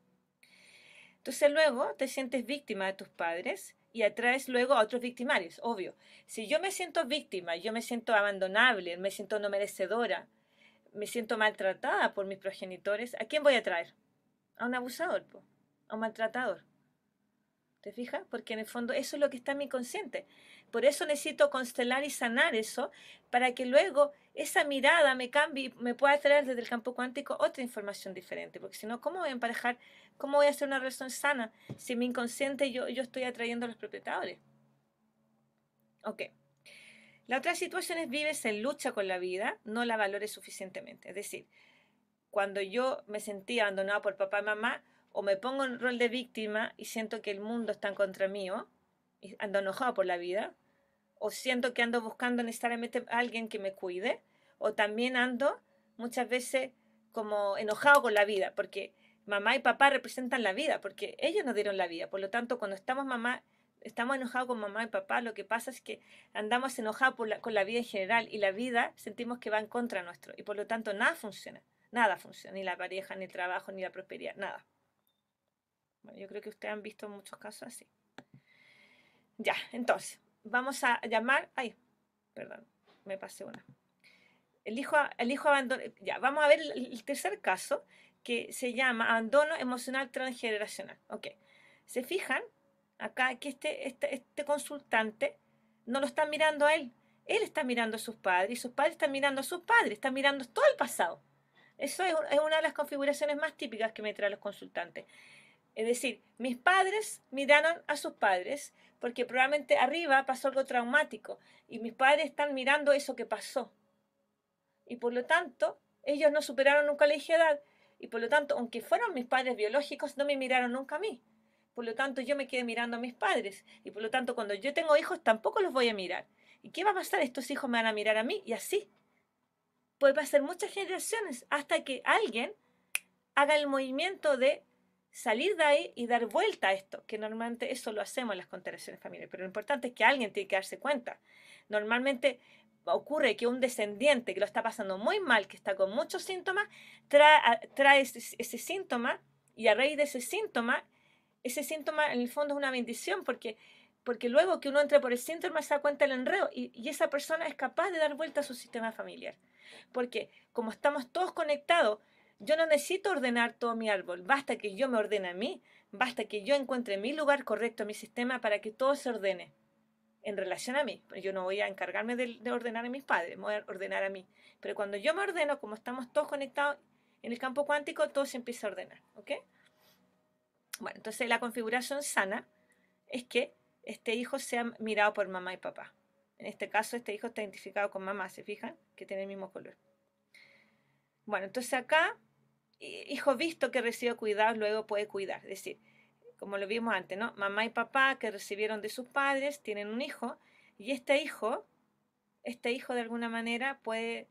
Entonces luego te sientes víctima de tus padres y atraes luego a otros victimarios, obvio. Si yo me siento víctima, yo me siento abandonable, me siento no merecedora, me siento maltratada por mis progenitores, ¿a quién voy a traer? A un abusador, a un maltratador fija Porque en el fondo eso es lo que está en mi consciente. Por eso necesito constelar y sanar eso para que luego esa mirada me cambie y me pueda traer desde el campo cuántico otra información diferente. Porque si no, ¿cómo voy a emparejar? ¿Cómo voy a hacer una relación sana si mi inconsciente yo, yo estoy atrayendo a los propietarios? Ok. La otra situación es vives en lucha con la vida, no la valores suficientemente. Es decir, cuando yo me sentí abandonado por papá y mamá, o me pongo en rol de víctima y siento que el mundo está en contra mío, y ando enojado por la vida, o siento que ando buscando necesariamente a alguien que me cuide, o también ando muchas veces como enojado con la vida, porque mamá y papá representan la vida, porque ellos nos dieron la vida. Por lo tanto, cuando estamos mamá, estamos enojados con mamá y papá, lo que pasa es que andamos enojados con la vida en general y la vida sentimos que va en contra nuestro y por lo tanto nada funciona, nada funciona, ni la pareja, ni el trabajo, ni la prosperidad, nada yo creo que ustedes han visto muchos casos así. Ya, entonces, vamos a llamar. Ay, perdón, me pasé una. El hijo, el hijo abandonado. Ya, vamos a ver el, tercer caso que se llama abandono emocional transgeneracional. Ok. ¿Se fijan? Acá que este, este, este, consultante no lo está mirando a él. Él está mirando a sus padres y sus padres están mirando a sus padres, están mirando todo el pasado. Eso es, es una de las configuraciones más típicas que me traen los consultantes. Es decir, mis padres miraron a sus padres porque probablemente arriba pasó algo traumático y mis padres están mirando eso que pasó. Y por lo tanto, ellos no superaron nunca la edad y por lo tanto, aunque fueron mis padres biológicos, no me miraron nunca a mí. Por lo tanto, yo me quedé mirando a mis padres y por lo tanto, cuando yo tengo hijos, tampoco los voy a mirar. ¿Y qué va a pasar? Estos hijos me van a mirar a mí y así. Puede pasar muchas generaciones hasta que alguien haga el movimiento de salir de ahí y dar vuelta a esto, que normalmente eso lo hacemos en las constelaciones familiares, pero lo importante es que alguien tiene que darse cuenta. Normalmente ocurre que un descendiente que lo está pasando muy mal, que está con muchos síntomas, trae, ese, síntoma y a raíz de ese síntoma, ese síntoma en el fondo es una bendición porque, porque luego que uno entra por el síntoma se da cuenta del enredo y esa persona es capaz de dar vuelta a su sistema familiar. Porque como estamos todos conectados, yo no necesito ordenar todo mi árbol, basta que yo me ordene a mí, basta que yo encuentre mi lugar correcto, mi sistema, para que todo se ordene en relación a mí. Yo no voy a encargarme de, ordenar a mis padres, voy a ordenar a mí. Pero cuando yo me ordeno, como estamos todos conectados en el campo cuántico, todo se empieza a ordenar, ¿ok? Bueno, entonces la configuración sana es que este hijo sea mirado por mamá y papá. En este caso, este hijo está identificado con mamá, ¿se fijan? Que tiene el mismo color. Bueno, entonces acá eh, hijo visto que recibe cuidado luego puede cuidar. Es decir, como lo vimos antes, ¿no? Mamá y papá que recibieron de sus padres tienen un hijo y este hijo, este hijo de alguna manera puede,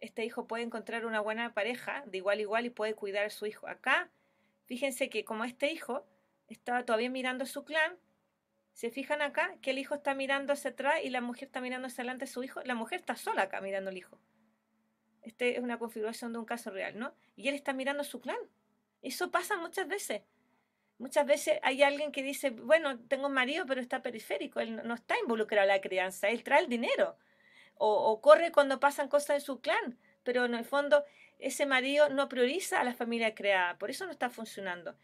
este hijo puede encontrar una buena pareja de igual a igual y puede cuidar a su hijo. Acá, fíjense que como este hijo estaba todavía mirando su clan, se fijan acá que el hijo está mirando hacia atrás y la mujer está mirando hacia adelante a su hijo, la mujer está sola acá mirando al hijo este es una configuración de un caso real, ¿no? Y él está mirando a su clan. Eso pasa muchas veces. Muchas veces hay alguien que dice, bueno, tengo un marido, pero está periférico, él no está involucrado en la crianza, él trae el dinero. O, corre cuando pasan cosas en su clan, pero en el fondo ese marido no prioriza a la familia creada, por eso no está funcionando.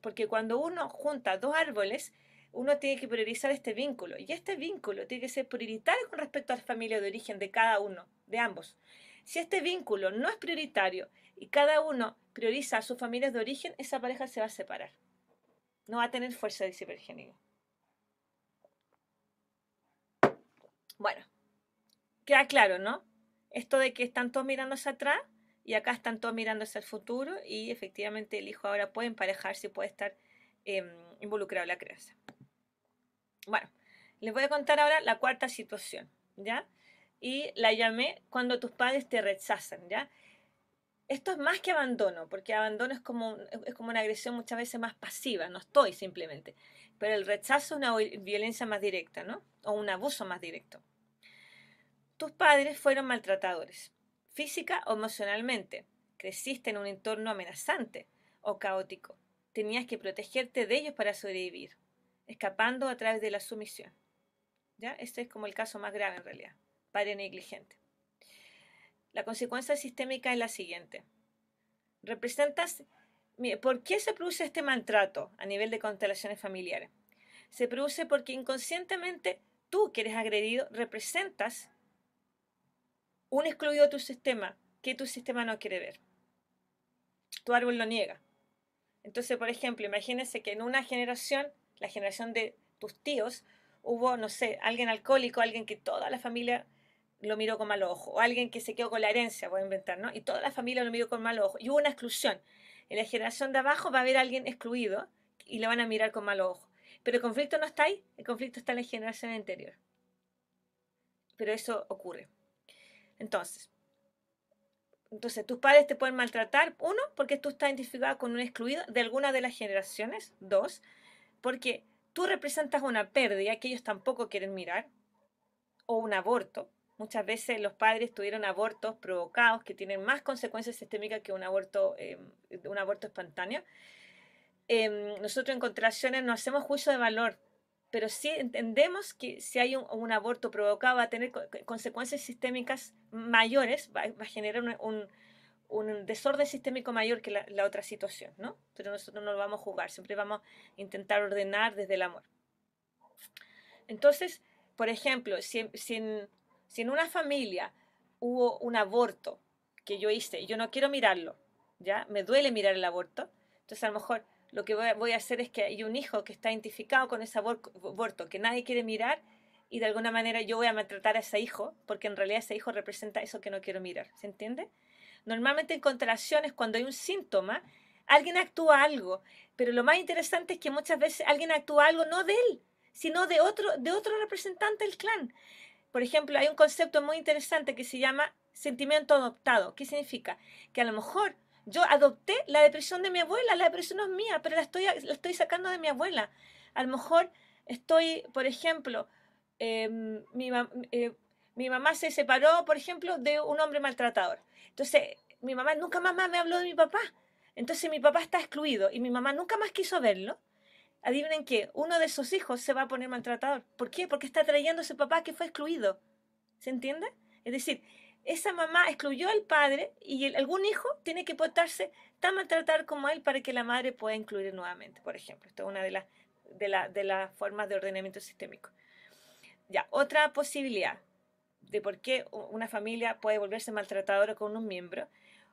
Porque cuando uno junta dos árboles, uno tiene que priorizar este vínculo. Y este vínculo tiene que ser prioritario con respecto a la familia de origen de cada uno, de ambos. Si este vínculo no es prioritario y cada uno prioriza a sus familias de origen, esa pareja se va a separar. No va a tener fuerza de disipergénica. Bueno, queda claro, ¿no? Esto de que están todos mirándose atrás y acá están todos mirándose al futuro y efectivamente el hijo ahora puede emparejarse y puede estar em, involucrado en la crianza. Bueno, les voy a contar ahora la cuarta situación, ¿ya? y la llamé cuando tus padres te rechazan, ¿ya? Esto es más que abandono, porque abandono es como, es como una agresión muchas veces más pasiva, no estoy simplemente, pero el rechazo es una violencia más directa, ¿no? O un abuso más directo. Tus padres fueron maltratadores, física o emocionalmente. Creciste en un entorno amenazante o caótico. Tenías que protegerte de ellos para sobrevivir, escapando a través de la sumisión. ¿Ya? Este es como el caso más grave en realidad padre negligente. La consecuencia sistémica es la siguiente. Representas, ¿por qué se produce este maltrato a nivel de constelaciones familiares? Se produce porque inconscientemente tú que eres agredido representas un excluido de tu sistema que tu sistema no quiere ver. Tu árbol lo niega. Entonces, por ejemplo, imagínense que en una generación, la generación de tus tíos, hubo, no sé, alguien alcohólico, alguien que toda la familia lo miró con mal ojo, o alguien que se quedó con la herencia, voy a inventar, ¿no? Y toda la familia lo miró con mal ojo, y hubo una exclusión. En la generación de abajo va a haber alguien excluido y le van a mirar con mal ojo. Pero el conflicto no está ahí, el conflicto está en la generación anterior. Pero eso ocurre. Entonces, entonces tus padres te pueden maltratar, uno, porque tú estás identificado con un excluido de alguna de las generaciones, dos, porque tú representas una pérdida que ellos tampoco quieren mirar, o un aborto, Muchas veces los padres tuvieron abortos provocados que tienen más consecuencias sistémicas que un aborto, eh, un aborto espontáneo. Em, nosotros en Contracciones no hacemos juicio de valor, pero sí entendemos que si hay un, aborto provocado va a tener consecuencias sistémicas mayores, va, a generar un, un desorden sistémico mayor que la, otra situación, ¿no? Pero nosotros no lo vamos a jugar, siempre vamos a intentar ordenar desde el amor. Entonces, por ejemplo, si en, si en una familia hubo un aborto que yo hice y yo no quiero mirarlo, ¿ya? Me duele mirar el aborto, entonces a lo mejor lo que voy a, hacer es que hay un hijo que está identificado con ese aborto que nadie quiere mirar y de alguna manera yo voy a maltratar a ese hijo porque en realidad ese hijo representa eso que no quiero mirar, ¿se entiende? Normalmente en contracciones cuando hay un síntoma, alguien actúa algo, pero lo más interesante es que muchas veces alguien actúa algo no de él, sino de otro, de otro representante del clan. Por ejemplo, hay un concepto muy interesante que se llama sentimiento adoptado. ¿Qué significa? Que a lo mejor yo adopté la depresión de mi abuela, la depresión no es mía, pero la estoy, sacando de mi abuela. A lo mejor estoy, por ejemplo, em, eh, mi mamá se separó, por ejemplo, de un hombre maltratador. Entonces, mi mamá nunca más me habló de mi papá. Entonces mi papá está excluido y mi mamá nunca más quiso verlo adivinen que uno de sus hijos se va a poner maltratador. ¿Por qué? Porque está trayendo a su papá que fue excluido. ¿Se entiende? Es decir, esa mamá excluyó al padre y algún hijo tiene que portarse tan maltratar como él para que la madre pueda incluir nuevamente, por ejemplo. Esto es una de las de la, de formas de ordenamiento sistémico. Ya, otra posibilidad de por qué una familia puede volverse maltratadora con un miembro.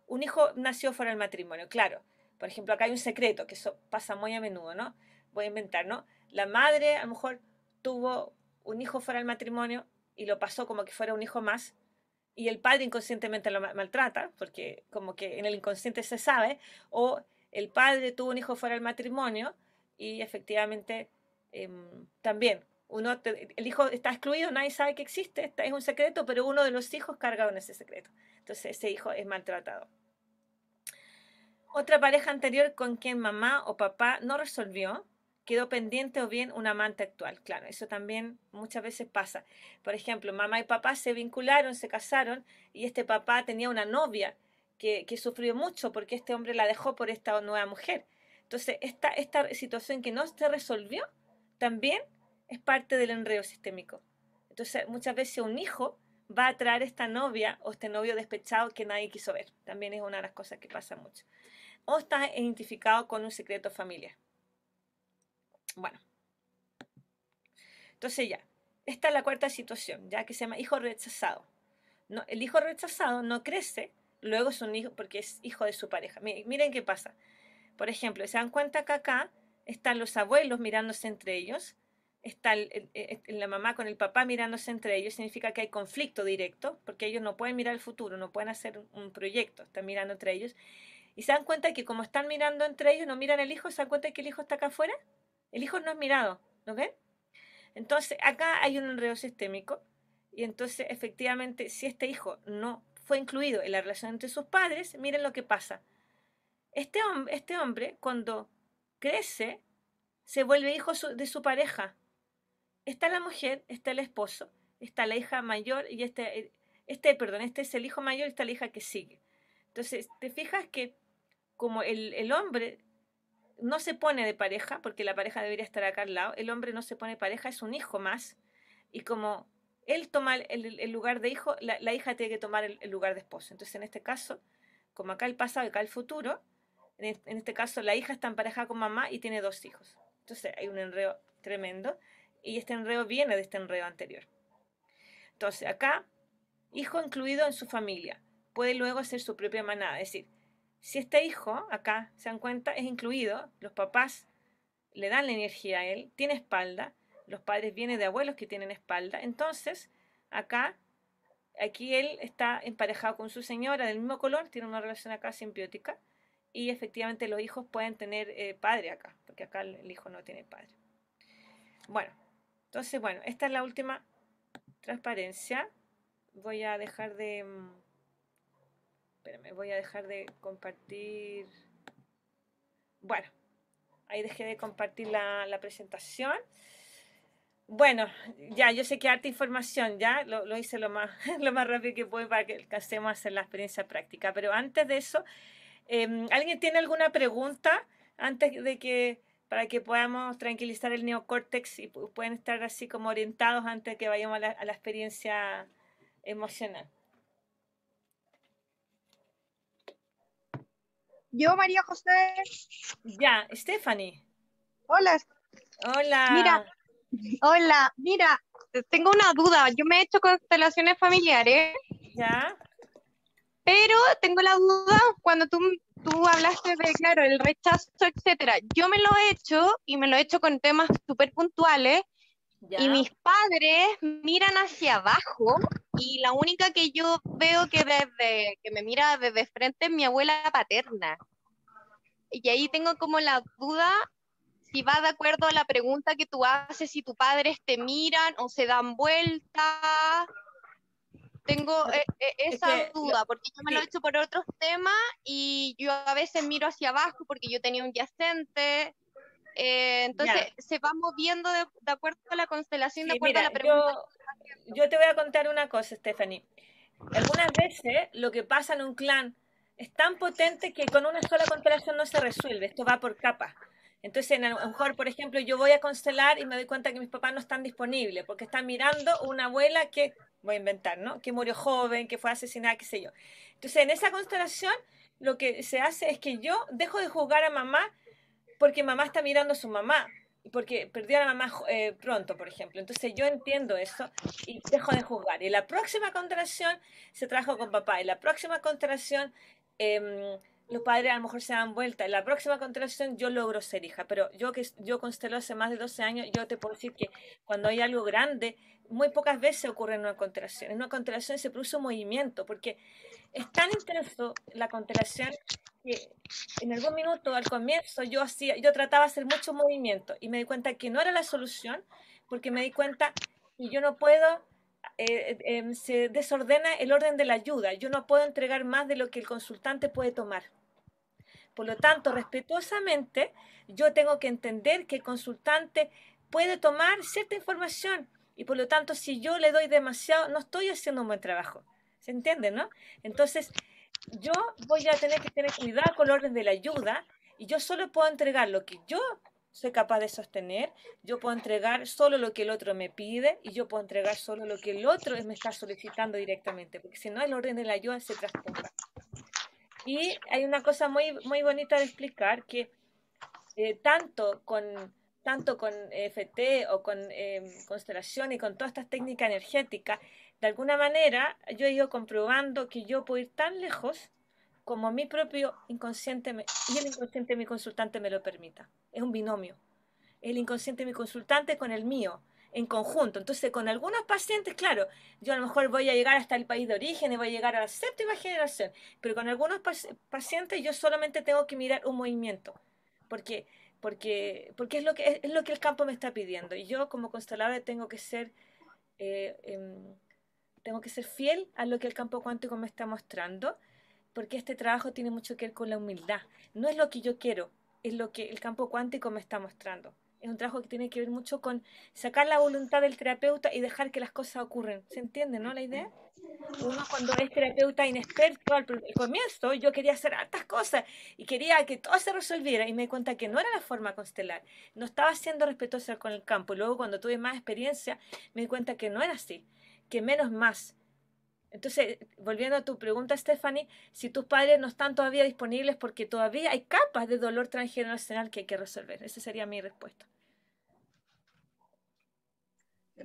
Un hijo nació fuera del matrimonio, claro. Por ejemplo, acá hay un secreto, que eso pasa muy a menudo, ¿no? puede inventar, ¿no? La madre a lo mejor tuvo un hijo fuera del matrimonio y lo pasó como que fuera un hijo más y el padre inconscientemente lo maltrata, porque como que en el inconsciente se sabe, o el padre tuvo un hijo fuera del matrimonio y efectivamente em, también uno el hijo está excluido, nadie sabe que existe, es un secreto, pero uno de los hijos carga en ese secreto. Entonces ese hijo es maltratado. Otra pareja anterior con quien mamá o papá no resolvió quedó pendiente o bien un amante actual. Claro, eso también muchas veces pasa. Por ejemplo, mamá y papá se vincularon, se casaron y este papá tenía una novia que, sufrió mucho porque este hombre la dejó por esta nueva mujer. Entonces, esta, esta situación que no se resolvió también es parte del enredo sistémico. Entonces, muchas veces un hijo va a traer esta novia o este novio despechado que nadie quiso ver. También es una de las cosas que pasa mucho. O está identificado con un secreto familiar. Bueno. Entonces ya, esta es la cuarta situación, ya que se llama hijo rechazado. el hijo rechazado no crece, luego es un hijo, porque es hijo de su pareja. Miren, qué pasa. Por ejemplo, se dan cuenta que acá están los abuelos mirándose entre ellos, está la mamá con el papá mirándose entre ellos, significa que hay conflicto directo, porque ellos no pueden mirar el futuro, no pueden hacer un proyecto, están mirando entre ellos. Y se dan cuenta que como están mirando entre ellos, no miran el hijo, se dan cuenta que el hijo está acá afuera el hijo no es mirado, ¿lo ven? Entonces, acá hay un enredo sistémico y entonces, efectivamente, si este hijo no fue incluido en la relación entre sus padres, miren lo que pasa. Este, este hombre, cuando crece, se vuelve hijo de su pareja. Está la mujer, está el esposo, está la hija mayor y este, este, perdón, este es el hijo mayor y está la hija que sigue. Entonces, te fijas que como el, el hombre no se pone de pareja, porque la pareja debería estar acá al lado, el hombre no se pone pareja, es un hijo más, y como él toma el, lugar de hijo, la, hija tiene que tomar el, lugar de esposo. Entonces, en este caso, como acá el pasado y acá el futuro, en, este caso la hija está en pareja con mamá y tiene dos hijos. Entonces, hay un enredo tremendo, y este enredo viene de este enredo anterior. Entonces, acá, hijo incluido en su familia, puede luego ser su propia manada, es decir, si este hijo, acá, se dan cuenta, es incluido, los papás le dan la energía a él, tiene espalda, los padres vienen de abuelos que tienen espalda, entonces acá, aquí él está emparejado con su señora del mismo color, tiene una relación acá simbiótica, y efectivamente los hijos pueden tener eh, padre acá, porque acá el hijo no tiene padre. Bueno, entonces, bueno, esta es la última transparencia. Voy a dejar de... Mm, me voy a dejar de compartir. Bueno, ahí dejé de compartir la, presentación. Bueno, ya, yo sé que harta información, ya lo, hice lo más, lo más rápido que pude para que alcancemos a hacer la experiencia práctica. Pero antes de eso, em, ¿alguien tiene alguna pregunta antes de que, para que podamos tranquilizar el neocórtex y pueden estar así como orientados antes de que vayamos a la experiencia emocional? Yo, María José. Ya, Stephanie. Hola. Hola. Mira, hola, mira, tengo una duda. Yo me he hecho constelaciones familiares. Ya. Pero tengo la duda cuando tú, tú hablaste de, claro, el rechazo, etcétera. Yo me lo he hecho y me lo he hecho con temas súper puntuales. Y mis padres miran hacia abajo y la única que yo veo que desde que me mira desde frente es mi abuela paterna. Y ahí tengo como la duda si va de acuerdo a la pregunta que tú haces, si tus padres te miran o se dan vuelta. Tengo eh, eh, esa duda, porque yo me lo he hecho por otros temas y yo a veces miro hacia abajo porque yo tenía un yacente. Eh, entonces, se va moviendo de, acuerdo a la constelación, de acuerdo a la pregunta yo te voy a contar una cosa, Stephanie. Algunas veces lo que pasa en un clan es tan potente que con una sola constelación no se resuelve. Esto va por capas. Entonces, a lo mejor, por ejemplo, yo voy a constelar y me doy cuenta que mis papás no están disponibles porque están mirando una abuela que, voy a inventar, ¿no? Que murió joven, que fue asesinada, qué sé yo. Entonces, en esa constelación, lo que se hace es que yo dejo de juzgar a mamá porque mamá está mirando a su mamá porque perdió a la mamá eh, pronto, por ejemplo. Entonces yo entiendo eso y dejo de juzgar. Y la próxima contracción se trajo con papá. Y la próxima contracción em, los padres a lo mejor se dan vuelta. Y la próxima contracción yo logro ser hija, pero yo que yo constelo hace más de 12 años, yo te puedo decir que cuando hay algo grande, muy pocas veces ocurre una contracción. En una contracción se produce un movimiento, porque es tan intenso la contracción en algún minuto al comienzo yo hacía, yo trataba de hacer mucho movimiento y me di cuenta que no era la solución porque me di cuenta que yo no puedo, eh, eh, em, se desordena el orden de la ayuda, yo no puedo entregar más de lo que el consultante puede tomar. Por lo tanto, respetuosamente, yo tengo que entender que el consultante puede tomar cierta información y por lo tanto, si yo le doy demasiado, no estoy haciendo un buen trabajo. ¿Se entiende, no? Entonces, yo voy a tener que tener cuidado con orden de la ayuda y yo solo puedo entregar lo que yo soy capaz de sostener, yo puedo entregar solo lo que el otro me pide y yo puedo entregar solo lo que el otro me está solicitando directamente, porque si no el orden de la ayuda se transforma. Y hay una cosa muy, muy bonita de explicar que eh, tanto con tanto con FT o con eh, constelación y con todas estas técnicas energéticas, de alguna manera yo he ido comprobando que yo puedo ir tan lejos como mi propio inconsciente y el inconsciente de mi consultante me lo permita. Es un binomio. El inconsciente de mi consultante con el mío, en conjunto. Entonces, con algunos pacientes, claro, yo a lo mejor voy a llegar hasta el país de origen y voy a llegar a la séptima generación, pero con algunos pacientes yo solamente tengo que mirar un movimiento, porque, porque, porque es, lo que, es, lo que el campo me está pidiendo. Y yo como consteladora tengo que ser... Eh, em, tengo que ser fiel a lo que el campo cuántico me está mostrando, porque este trabajo tiene mucho que ver con la humildad. No es lo que yo quiero, es lo que el campo cuántico me está mostrando. Es un trabajo que tiene que ver mucho con sacar la voluntad del terapeuta y dejar que las cosas ocurren. ¿Se entiende, no? La idea. Uno cuando es terapeuta inexperto al, comienzo, yo quería hacer hartas cosas y quería que todo se resolviera y me di cuenta que no era la forma constelar. No estaba siendo respetuosa con el campo. Luego cuando tuve más experiencia, me di cuenta que no era así que menos más. Entonces, volviendo a tu pregunta, Stephanie, si tus padres no están todavía disponibles porque todavía hay capas de dolor transgeneracional que hay que resolver. Esa sería mi respuesta.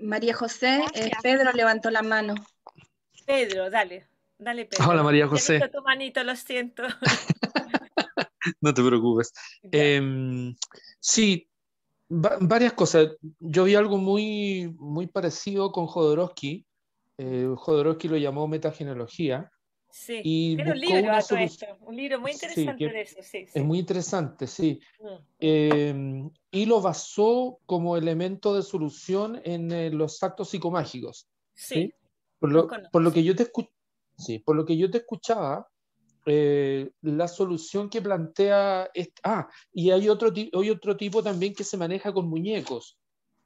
María José, eh, Pedro levantó la mano. Pedro, dale, dale Pedro. Hola María José. tu manito, lo siento. no te preocupes. Em, sí, varias cosas. Yo vi algo muy, muy parecido con Jodorowsky, eh, Jodorowsky lo llamó Metagenología Sí, y un libro muy interesante de eso, Es muy interesante, sí. Mm, mm. Em, y lo basó como elemento de solución en eh, los actos psicomágicos. Sí. Por lo, que yo te sí, por lo que yo te escuchaba, eh, la solución que plantea... ah, y hay otro, hay otro tipo también que se maneja con muñecos,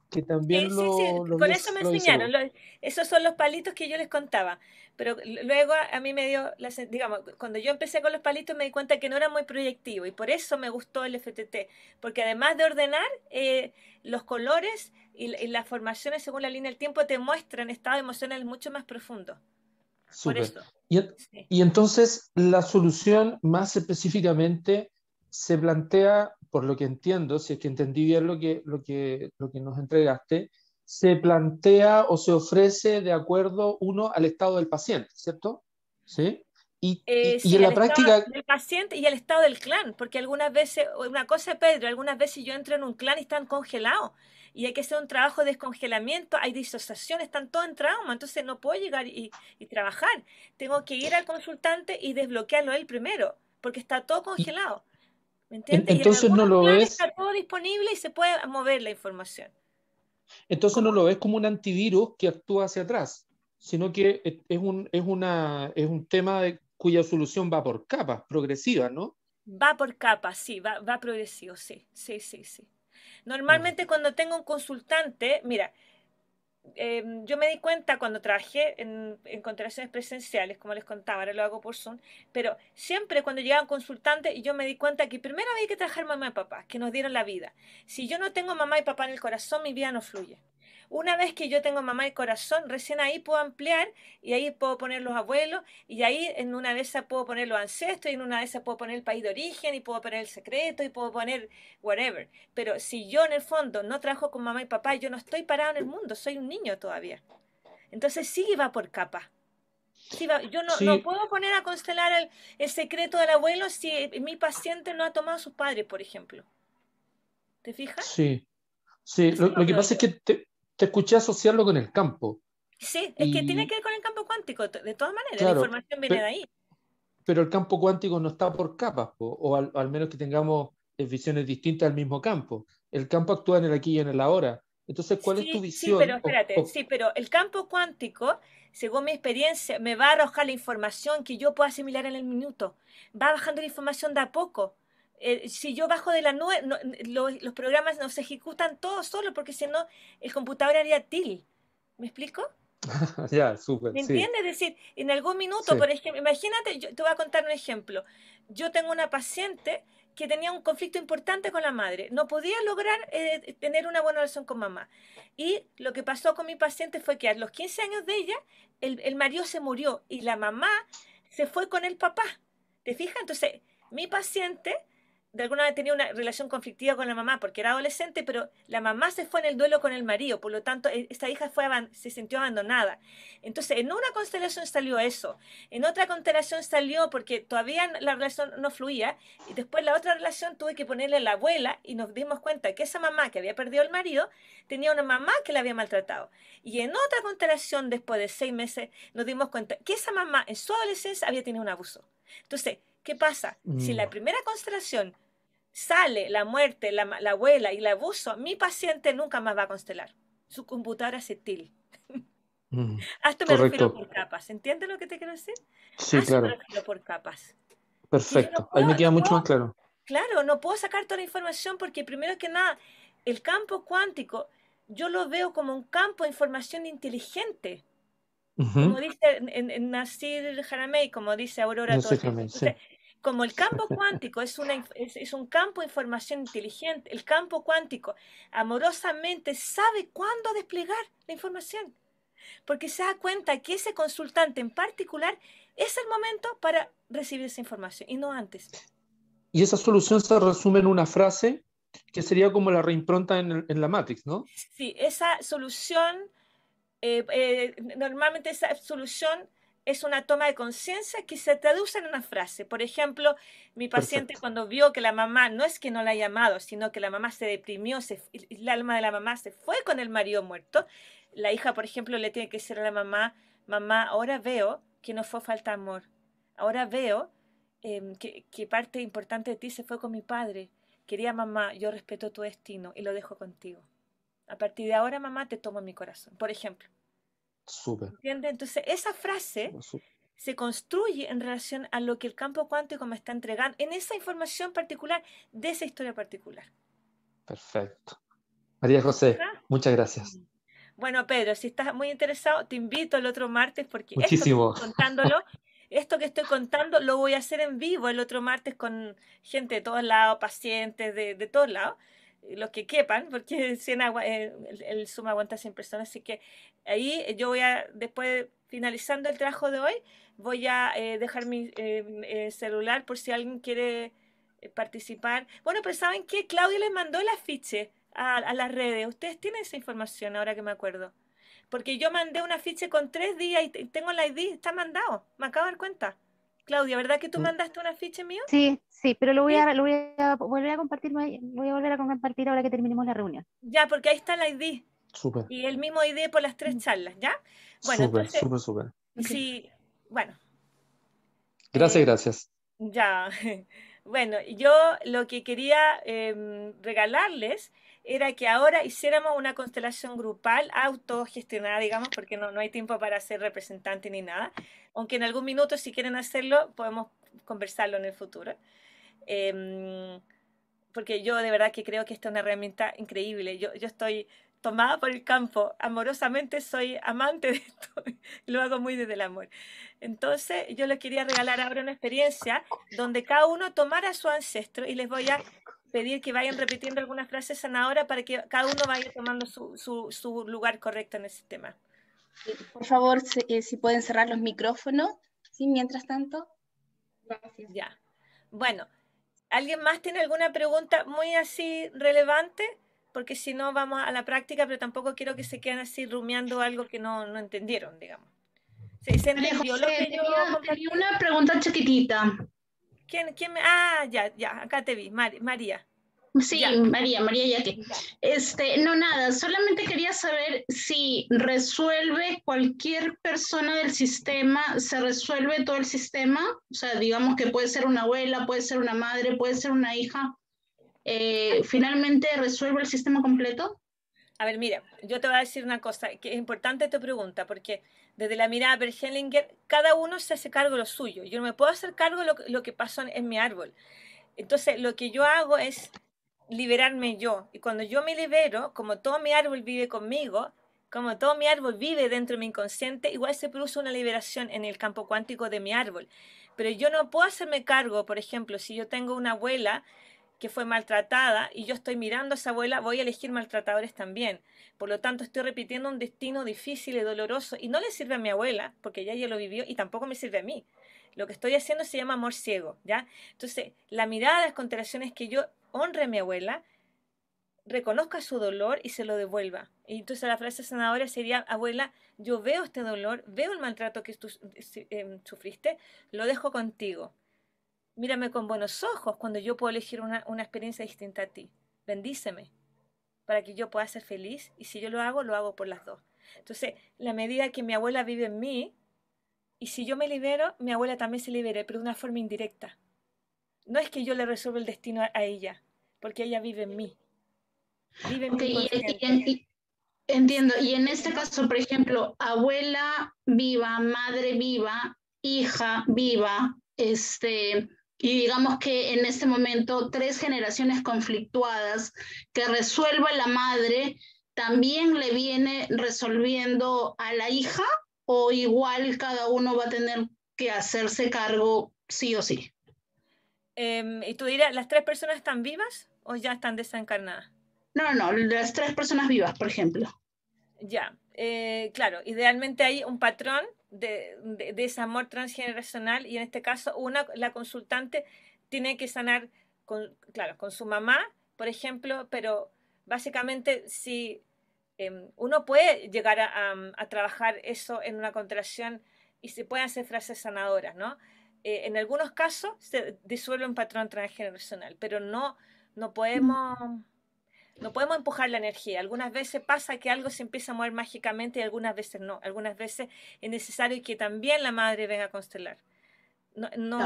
que también sí, sí, sí. Con eso me enseñaron, esos son los palitos que yo les contaba, pero luego a, mí me dio, digamos, cuando yo empecé con los palitos me di cuenta que no era muy proyectivo y por eso me gustó el FTT, porque además de ordenar eh, los colores y, las formaciones según la línea del tiempo te muestra muestran estado emocional mucho más profundo. Por y entonces la solución más específicamente se plantea por lo que entiendo, si es que entendí bien lo que, lo que, lo que nos entregaste, se plantea o se ofrece de acuerdo uno al estado del paciente, ¿cierto? Sí. Y, eh, en la práctica. Del paciente y el estado del clan, porque algunas veces, una cosa, Pedro, algunas veces yo entro en un clan y están congelados. Y hay que hacer un trabajo de descongelamiento, hay disociación, están todos en trauma, entonces no puedo llegar y, trabajar. Tengo que ir al consultante y desbloquearlo él primero, porque está todo congelado. Entonces no lo ves. Está todo disponible y se puede mover la información. Entonces no lo ves como un antivirus que actúa hacia atrás, sino que es un, es una, es un tema cuya solución va por capas, progresiva, ¿no? Va por capas, sí, va, va progresivo, sí, sí, sí, sí. Normalmente cuando tengo un consultante, mira, Em, yo me di cuenta cuando trabajé en, contrataciones presenciales, como les contaba, ahora lo hago por Zoom, pero siempre cuando llegaban consultantes, yo me di cuenta que primero había que trabajar mamá y papá, que nos dieron la vida. Si yo no tengo mamá y papá en el corazón, mi vida no fluye. Una vez que yo tengo mamá y corazón, recién ahí puedo ampliar y ahí puedo poner los abuelos y ahí en una vez esas puedo poner los ancestros y en una vez esas puedo poner el país de origen y puedo poner el secreto y puedo poner whatever. Pero si yo en el fondo no trabajo con mamá y papá, yo no estoy parado en el mundo, soy un niño todavía. Entonces sí va por capa. yo no, puedo poner a constelar el, secreto del abuelo si mi paciente no ha tomado a sus padres, por ejemplo. ¿Te fijas? Sí. Sí, lo, que pasa es que te escuché asociarlo con el campo. Sí, es que tiene que ver con el campo cuántico, de todas maneras, la información viene de ahí. Pero el campo cuántico no está por capas, o al, menos que tengamos eh, visiones distintas del mismo campo. El campo actúa en el aquí y en el ahora. Entonces, ¿cuál es tu visión? Sí, pero espérate, sí, pero el campo cuántico, según mi experiencia, me va a arrojar la información que yo pueda asimilar en el minuto. Va bajando la información de a poco eh, si yo bajo de la nube, los, programas no se ejecutan todos solos porque si no, el computador haría til. ¿Me explico? ya, súper. ¿Me entiendes? Es decir, en algún minuto, por ejemplo, imagínate, yo te voy a contar un ejemplo. Yo tengo una paciente que tenía un conflicto importante con la madre. No podía lograr eh, tener una buena relación con mamá. Y lo que pasó con mi paciente fue que a los 15 años de ella, el, el marido se murió y la mamá se fue con el papá. ¿Te fijas? Entonces, mi paciente de alguna vez tenía una relación conflictiva con la mamá porque era adolescente, pero la mamá se fue en el duelo con el marido, por lo tanto, e, esta hija se sintió abandonada. Entonces, en una constelación salió eso, en otra constelación salió porque todavía la relación no fluía, y después la otra relación tuve que ponerle a la abuela y nos dimos cuenta que esa mamá que había perdido el marido tenía una mamá que la había maltratado. Y en otra constelación, después de seis meses, nos dimos cuenta que esa mamá en su adolescencia había tenido un abuso. Entonces, ¿Qué pasa? Si la mm. primera constelación sale la muerte, la, abuela y el abuso, mi paciente nunca más va a constelar. Su computadora se til. Mm. Esto me refiero por capas. ¿Entiendes lo que te quiero decir? Sí, claro. por capas. Perfecto. Ahí me queda mucho más claro. Claro, no puedo sacar toda la información porque primero que nada, el campo cuántico yo lo veo como un campo de información inteligente. Como dice en, en Nasir Haramey, como dice Aurora Torres como el campo cuántico es, es, un campo de información inteligente, el campo cuántico amorosamente sabe cuándo desplegar la información, porque se da cuenta que ese consultante en particular es el momento para recibir esa información y no antes. Y esa solución se resume en una frase que sería como la reimpronta en, la Matrix, ¿no? Sí, esa solución, eh, eh, normalmente esa solución es una toma de conciencia que se traduce en una frase. Por ejemplo, mi paciente cuando vio que la mamá, no es que no la haya amado, sino que la mamá se deprimió, el alma de la mamá se fue con el marido muerto, la hija, por ejemplo, le tiene que decir a la mamá, mamá, ahora veo que no fue falta amor, ahora veo em, que, parte importante de ti se fue con mi padre. Quería mamá, yo respeto tu destino y lo dejo contigo. A partir de ahora, mamá, te tomo mi corazón. Por ejemplo. Súper. Entonces, esa frase se construye en relación a lo que el campo cuántico me está entregando, en esa información particular, de esa historia particular. Perfecto. María José, muchas gracias. Mm. Bueno, Pedro, si estás muy interesado, te invito el otro martes porque Esto contándolo, esto que estoy contando lo voy a hacer en vivo el otro martes con gente de todos lados, pacientes de, de todos lados. Eh, los que quepan, porque agua, eh, el, el, aguanta 100 personas, así que ahí eh, yo voy a, después finalizando el trabajo de hoy, voy a dejar mi celular por si alguien quiere participar. Bueno, pero ¿saben qué? Claudio les mandó el afiche a, las redes. Ustedes tienen esa información ahora que me acuerdo. Porque yo mandé un afiche con tres días y tengo la ID, está mandado, me acabo de dar cuenta. Claudia, ¿verdad que tú mm. mandaste un ficha mío? Sí, sí, pero lo voy, a, a volver a compartir, voy a volver a compartir ahora que terminemos la reunión. Ya, porque ahí está la ID. Súper. Y el mismo ID por las tres mm. charlas, ¿ya? Bueno, súper, súper, súper. Sí, bueno. Gracias, eh, gracias. Ya. Bueno, yo lo que quería em, regalarles era que ahora hiciéramos una constelación grupal autogestionada, digamos, porque no, no hay tiempo para ser representante ni nada, aunque en algún minuto si quieren hacerlo podemos conversarlo en el futuro. Em, porque yo de verdad que creo que esta es una herramienta increíble. Yo, yo estoy tomada por el campo, amorosamente soy amante de esto, lo hago muy desde el amor. Entonces yo les quería regalar ahora una experiencia donde cada uno tomara a su ancestro y les voy a pedir que vayan repitiendo algunas frases hora para que cada uno vaya tomando su, su, lugar correcto en ese tema. por favor, eh, si, pueden cerrar los micrófonos, ¿sí? Mientras tanto. Gracias. Ya. Bueno, ¿alguien más tiene alguna pregunta muy así relevante? Porque si no, vamos a la práctica, pero tampoco quiero que se queden así rumiando algo que no, no entendieron, digamos. tenía una pregunta chiquitita. ¿Quién, me... Ah, ya, ya, acá te vi, María. Sí, ya. María, María Yati. Este, no nada, solamente quería saber si resuelve cualquier persona del sistema, se resuelve todo el sistema, o sea, digamos que puede ser una abuela, puede ser una madre, puede ser una hija, eh, finalmente resuelve el sistema completo. A ver, mira, yo te voy a decir una cosa, que es importante tu pregunta, porque desde la mirada de cada uno se hace cargo de lo suyo. Yo no me puedo hacer cargo de lo, que pasó en mi árbol. Entonces, lo que yo hago es liberarme yo. Y cuando yo me libero, como todo mi árbol vive conmigo, como todo mi árbol vive dentro de mi inconsciente, igual se produce una liberación en el campo cuántico de mi árbol. Pero yo no puedo hacerme cargo, por ejemplo, si yo tengo una abuela que fue maltratada y yo estoy mirando a esa abuela, voy a elegir maltratadores también. Por lo tanto, estoy repitiendo un destino difícil y doloroso y no le sirve a mi abuela, porque ella ya lo vivió y tampoco me sirve a mí. Lo que estoy haciendo se llama amor ciego, ¿ya? Entonces, la mirada de las constelaciones es que yo honre a mi abuela, reconozca su dolor y se lo devuelva. Y entonces la frase sanadora sería, abuela, yo veo este dolor, veo el maltrato que tú eh, sufriste, lo dejo contigo Mírame con buenos ojos cuando yo puedo elegir una, experiencia distinta a ti. Bendíceme para que yo pueda ser feliz y si yo lo hago, lo hago por las dos. Entonces, la medida que mi abuela vive en mí, y si yo me libero, mi abuela también se libere, pero de una forma indirecta. No es que yo le resuelva el destino a, ella, porque ella vive en mí. Vive en entiendo. Y en este caso, por ejemplo, abuela viva, madre viva, hija viva, este, y digamos que en este momento tres generaciones conflictuadas que resuelva la madre también le viene resolviendo a la hija o igual cada uno va a tener que hacerse cargo sí o sí. Em, y tú dirás, ¿las tres personas están vivas o ya están desencarnadas? No, no, las tres personas vivas, por ejemplo. Ya, eh, claro, idealmente hay un patrón de, de, ese amor transgeneracional y en este caso una, la consultante tiene que sanar, con, claro, con su mamá, por ejemplo, pero básicamente si em, uno puede llegar a, trabajar eso en una contracción y se pueden hacer frases sanadoras, ¿no? Eh, en algunos casos se disuelve un patrón transgeneracional, pero no, no mm. podemos no podemos empujar la energía. Algunas veces pasa que algo se empieza a mover mágicamente y algunas veces no. Algunas veces es necesario que también la madre venga a constelar. No, no,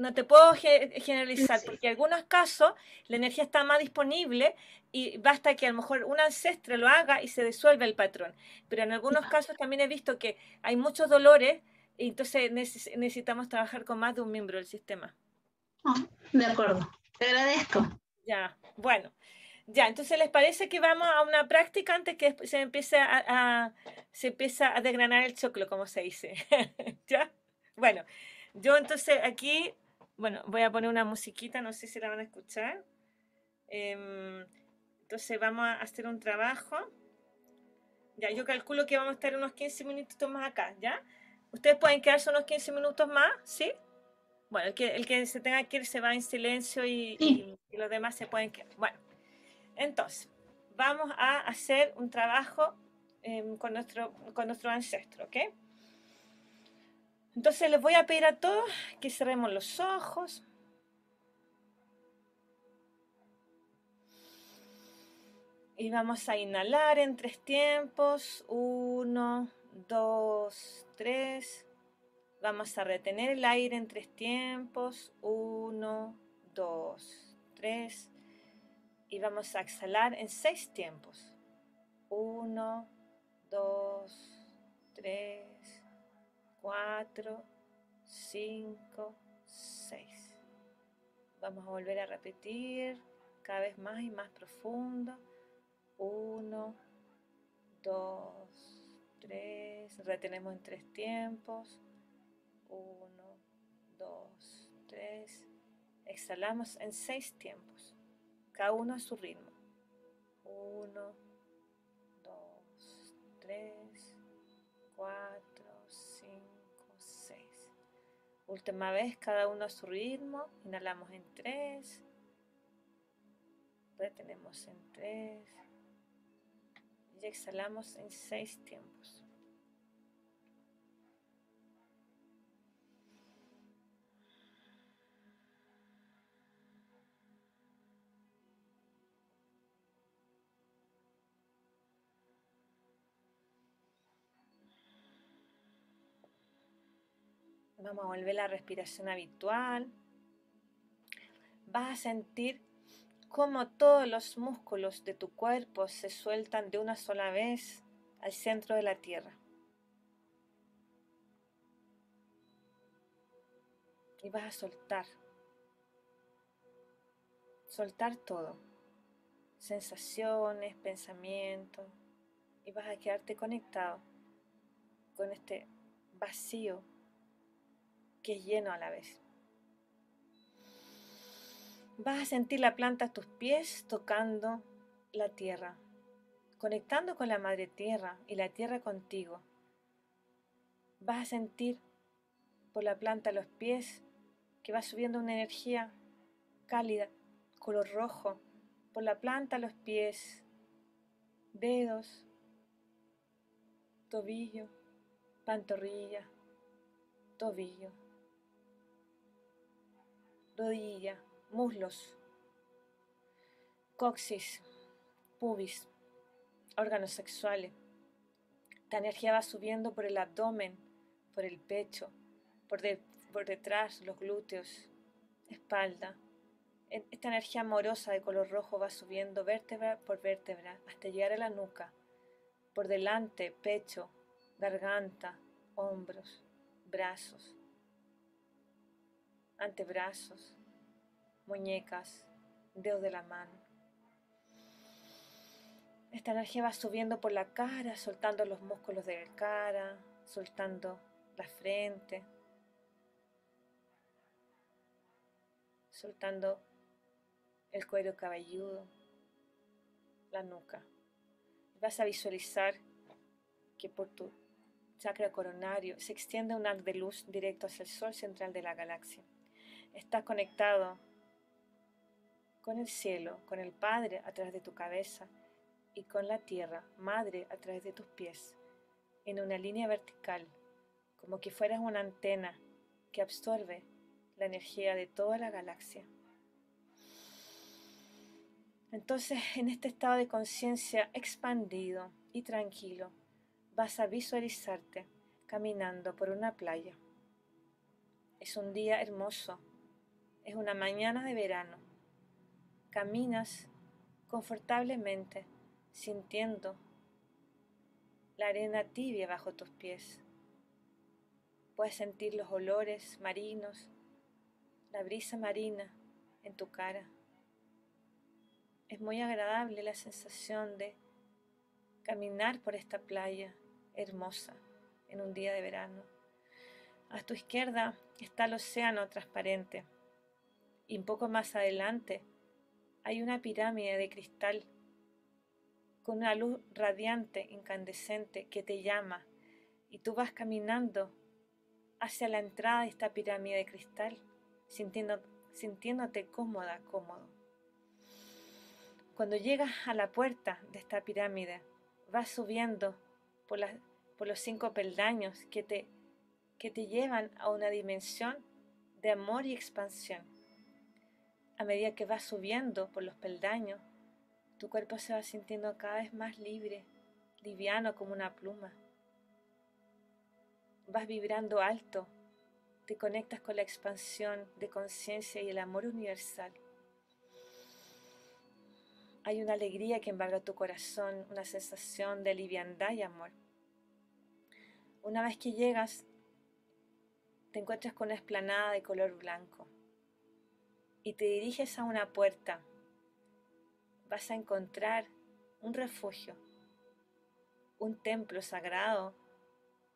ah. te puedo generalizar, porque en algunos casos la energía está más disponible y basta que a lo mejor un ancestro lo haga y se disuelve el patrón. Pero en algunos casos también he visto que hay muchos dolores y entonces necesitamos trabajar con más de un miembro del sistema. Ah, de acuerdo, te agradezco. Ya, bueno. Ya, entonces les parece que vamos a una práctica antes que se empiece a, se empieza a desgranar el choclo, como se dice. ¿Ya? Bueno, yo entonces aquí, bueno, voy a poner una musiquita, no sé si la van a escuchar. Em, entonces vamos a hacer un trabajo. Ya, yo calculo que vamos a estar unos 15 minutos más acá, ¿ya? Ustedes pueden quedarse unos 15 minutos más, ¿sí? Bueno, el que, el que se tenga que ir se va en silencio y, y los demás se pueden quedar. Bueno. Entonces, vamos a hacer un trabajo em, con, nuestro, con nuestro ancestro, ¿ok? Entonces les voy a pedir a todos que cerremos los ojos. Y vamos a inhalar en tres tiempos. Uno, dos, tres. Vamos a retener el aire en tres tiempos. Uno, dos, tres y vamos a exhalar en seis tiempos. Uno, dos, tres, cuatro, cinco, seis. Vamos a volver a repetir cada vez más y más profundo. Uno, dos, tres. Retenemos en tres tiempos. Uno, dos, tres. Exhalamos en seis tiempos. Cada uno a su ritmo. 1, 2, 3, 4, 5, 6. Última vez, cada uno a su ritmo. Inhalamos en 3, retenemos en 3, y exhalamos en 6 tiempos. Vamos a volver a la respiración habitual. Vas a sentir cómo todos los músculos de tu cuerpo se sueltan de una sola vez al centro de la tierra. Y vas a soltar. Soltar todo. Sensaciones, pensamientos. Y vas a quedarte conectado con este vacío que lleno a la vez. Vas a sentir la planta a tus pies tocando la tierra, conectando con la madre tierra y la tierra contigo. Vas a sentir por la planta a los pies que va subiendo una energía cálida, color rojo, por la planta a los pies, dedos, tobillo, pantorrilla, tobillo rodilla, muslos, coxis, pubis, órganos sexuales. La energía va subiendo por el abdomen, por el pecho, por, por detrás los glúteos, espalda. Esta energía amorosa de color rojo va subiendo vértebra por vértebra hasta llegar a la nuca, por delante, pecho, garganta, hombros, brazos, antebrazos, muñecas, dedos de la mano. Esta energía va subiendo por la cara, soltando los músculos de la cara, soltando la frente, soltando el cuero cabelludo, la nuca. Vas a visualizar que por tu chakra coronario se extiende un arco de luz directo hacia el sol central de la galaxia. Estás conectado con el cielo, con el Padre a través de tu cabeza y con la tierra, Madre, a través de tus pies, en una línea vertical, como que fueras una antena que absorbe la energía de toda la galaxia. Entonces, en este estado de conciencia expandido y tranquilo, vas a visualizarte caminando por una playa. Es un día hermoso, es una mañana de verano. Caminas confortablemente, sintiendo la arena tibia bajo tus pies. Puedes sentir los olores marinos, la brisa marina en tu cara. Es muy agradable la sensación de caminar por esta playa hermosa en un día de verano. A tu izquierda está el océano transparente y un poco más adelante hay una pirámide de cristal con una luz radiante, incandescente, que te llama y tú vas caminando hacia la entrada de esta pirámide de cristal, sintiéndote cómoda, cómodo. Cuando llegas a la puerta de esta pirámide, vas subiendo por, los cinco peldaños que te, que te llevan a una dimensión de amor y expansión a medida que vas subiendo por los peldaños, tu cuerpo se va sintiendo cada vez más libre, liviano como una pluma. Vas vibrando alto, te conectas con la expansión de conciencia y el amor universal. Hay una alegría que embarga tu corazón, una sensación de liviandad y amor. Una vez que llegas, te encuentras con una esplanada de color blanco y te diriges a una puerta, vas a encontrar un refugio, un templo sagrado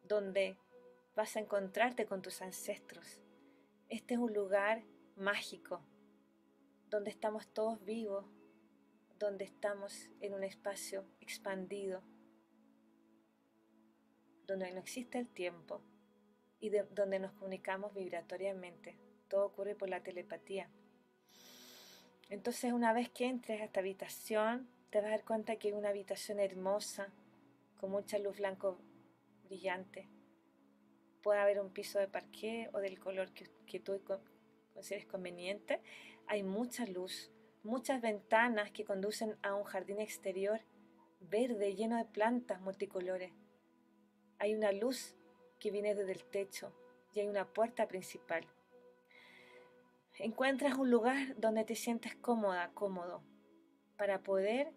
donde vas a encontrarte con tus ancestros. Este es un lugar mágico, donde estamos todos vivos, donde estamos en un espacio expandido, donde no existe el tiempo y donde nos comunicamos vibratoriamente. Todo ocurre por la telepatía. Entonces una vez que entres a esta habitación, te vas a dar cuenta que es una habitación hermosa, con mucha luz blanco brillante. Puede haber un piso de parqué o del color que, que tú consideres conveniente. Hay mucha luz, muchas ventanas que conducen a un jardín exterior verde lleno de plantas multicolores. Hay una luz que viene desde el techo y hay una puerta principal encuentras un lugar donde te sientas cómoda, cómodo, para poder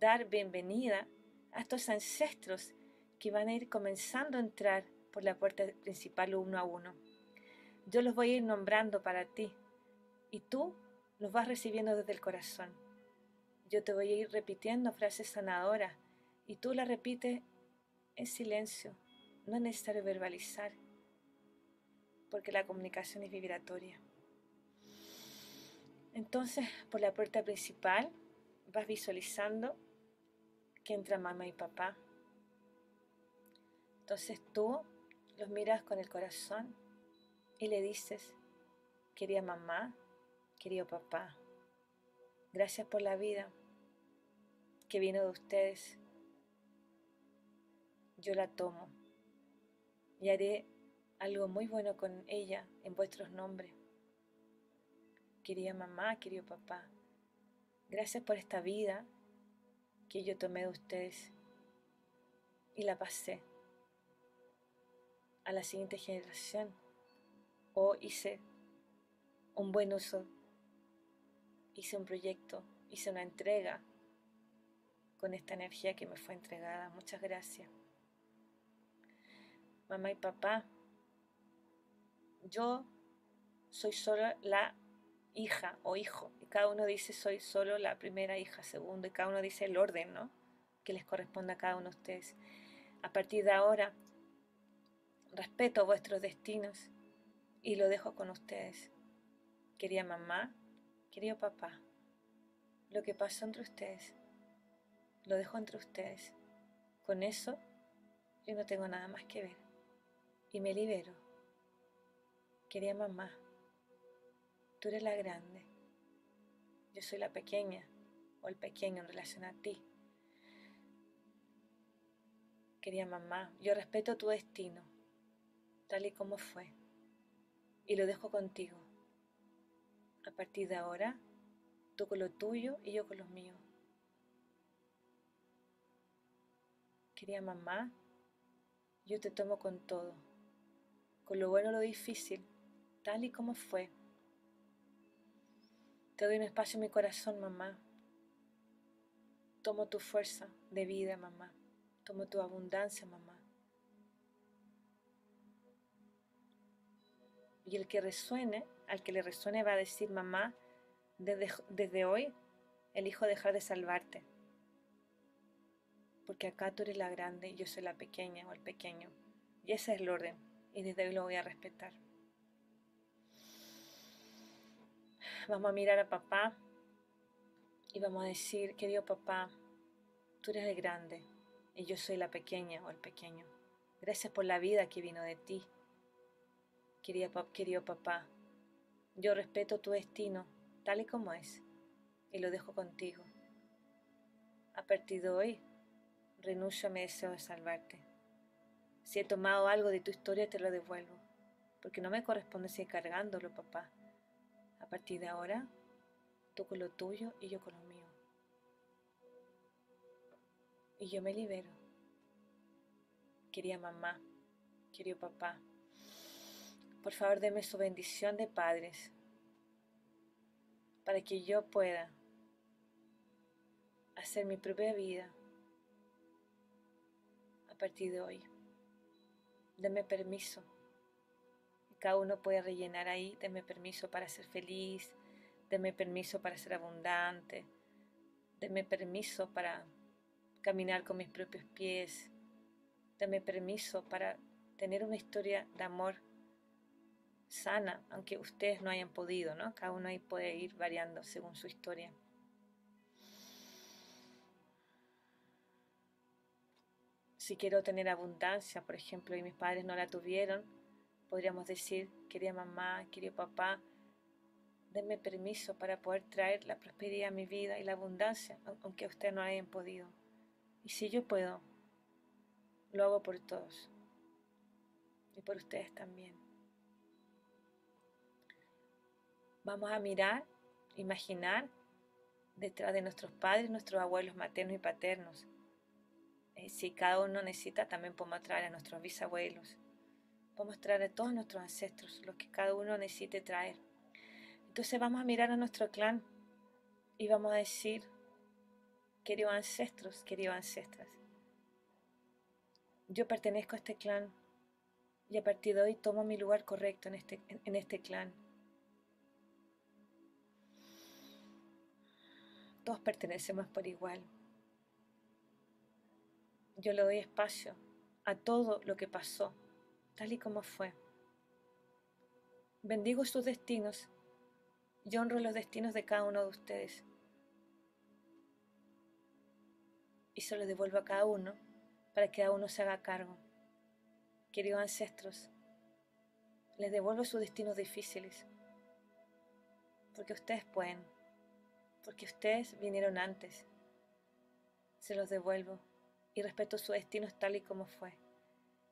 dar bienvenida a estos ancestros que van a ir comenzando a entrar por la puerta principal uno a uno. Yo los voy a ir nombrando para ti y tú los vas recibiendo desde el corazón. Yo te voy a ir repitiendo frases sanadoras y tú las repites en silencio. No es necesario verbalizar porque la comunicación es vibratoria. Entonces, por la puerta principal vas visualizando que entra mamá y papá. Entonces tú los miras con el corazón y le dices, querida mamá, querido papá, gracias por la vida que vino de ustedes. Yo la tomo y haré algo muy bueno con ella en vuestros nombres querida mamá, querido papá. Gracias por esta vida que yo tomé de ustedes y la pasé a la siguiente generación o hice un buen uso, hice un proyecto, hice una entrega con esta energía que me fue entregada. Muchas gracias. Mamá y papá, yo soy solo la hija o hijo. Y cada uno dice soy solo la primera hija, segundo, y cada uno dice el orden, ¿no? Que les corresponde a cada uno de ustedes. A partir de ahora, respeto vuestros destinos y lo dejo con ustedes. Querida mamá, querido papá, lo que pasó entre ustedes, lo dejo entre ustedes. Con eso yo no tengo nada más que ver. Y me libero. Querida mamá, tú eres la grande, yo soy la pequeña o el pequeño en relación a ti. Querida mamá, yo respeto tu destino, tal y como fue, y lo dejo contigo. A partir de ahora, tú con lo tuyo y yo con lo mío Querida mamá, yo te tomo con todo, con lo bueno o lo difícil, tal y como fue, te doy un espacio en mi corazón, mamá. Tomo tu fuerza de vida, mamá. Tomo tu abundancia, mamá. Y el que resuene, al que le resuene va a decir, mamá, desde, desde hoy elijo dejar de salvarte. Porque acá tú eres la grande y yo soy la pequeña o el pequeño. Y ese es el orden. Y desde hoy lo voy a respetar. vamos a mirar a papá y vamos a decir, querido papá, tú eres el grande y yo soy la pequeña o el pequeño. Gracias por la vida que vino de ti. Querido, querido papá, yo respeto tu destino tal y como es y lo dejo contigo. A partir de hoy, renuncio a mi deseo de salvarte. Si he tomado algo de tu historia, te lo devuelvo, porque no me corresponde seguir cargándolo, papá. A partir de ahora, tú con lo tuyo y yo con lo mío. Y yo me libero. Querida mamá, querido papá, por favor deme su bendición de padres para que yo pueda hacer mi propia vida a partir de hoy. Deme permiso. Cada uno puede rellenar ahí, denme permiso para ser feliz, denme permiso para ser abundante, denme permiso para caminar con mis propios pies, denme permiso para tener una historia de amor sana, aunque ustedes no hayan podido, ¿no? Cada uno ahí puede ir variando según su historia. Si quiero tener abundancia, por ejemplo, y mis padres no la tuvieron, Podríamos decir, querida mamá, querido papá, denme permiso para poder traer la prosperidad a mi vida y la abundancia, aunque ustedes no hayan podido. Y si yo puedo, lo hago por todos y por ustedes también. Vamos a mirar, imaginar detrás de nuestros padres, nuestros abuelos maternos y paternos. Eh, si cada uno necesita, también podemos traer a nuestros bisabuelos, Vamos a traer a todos nuestros ancestros, los que cada uno necesite traer. Entonces vamos a mirar a nuestro clan y vamos a decir, queridos ancestros, queridos ancestras, yo pertenezco a este clan y a partir de hoy tomo mi lugar correcto en este, en este clan. Todos pertenecemos por igual. Yo le doy espacio a todo lo que pasó tal y como fue. Bendigo sus destinos y honro los destinos de cada uno de ustedes. Y se los devuelvo a cada uno para que cada uno se haga cargo. Queridos ancestros, les devuelvo sus destinos difíciles, porque ustedes pueden, porque ustedes vinieron antes. Se los devuelvo y respeto sus destinos tal y como fue.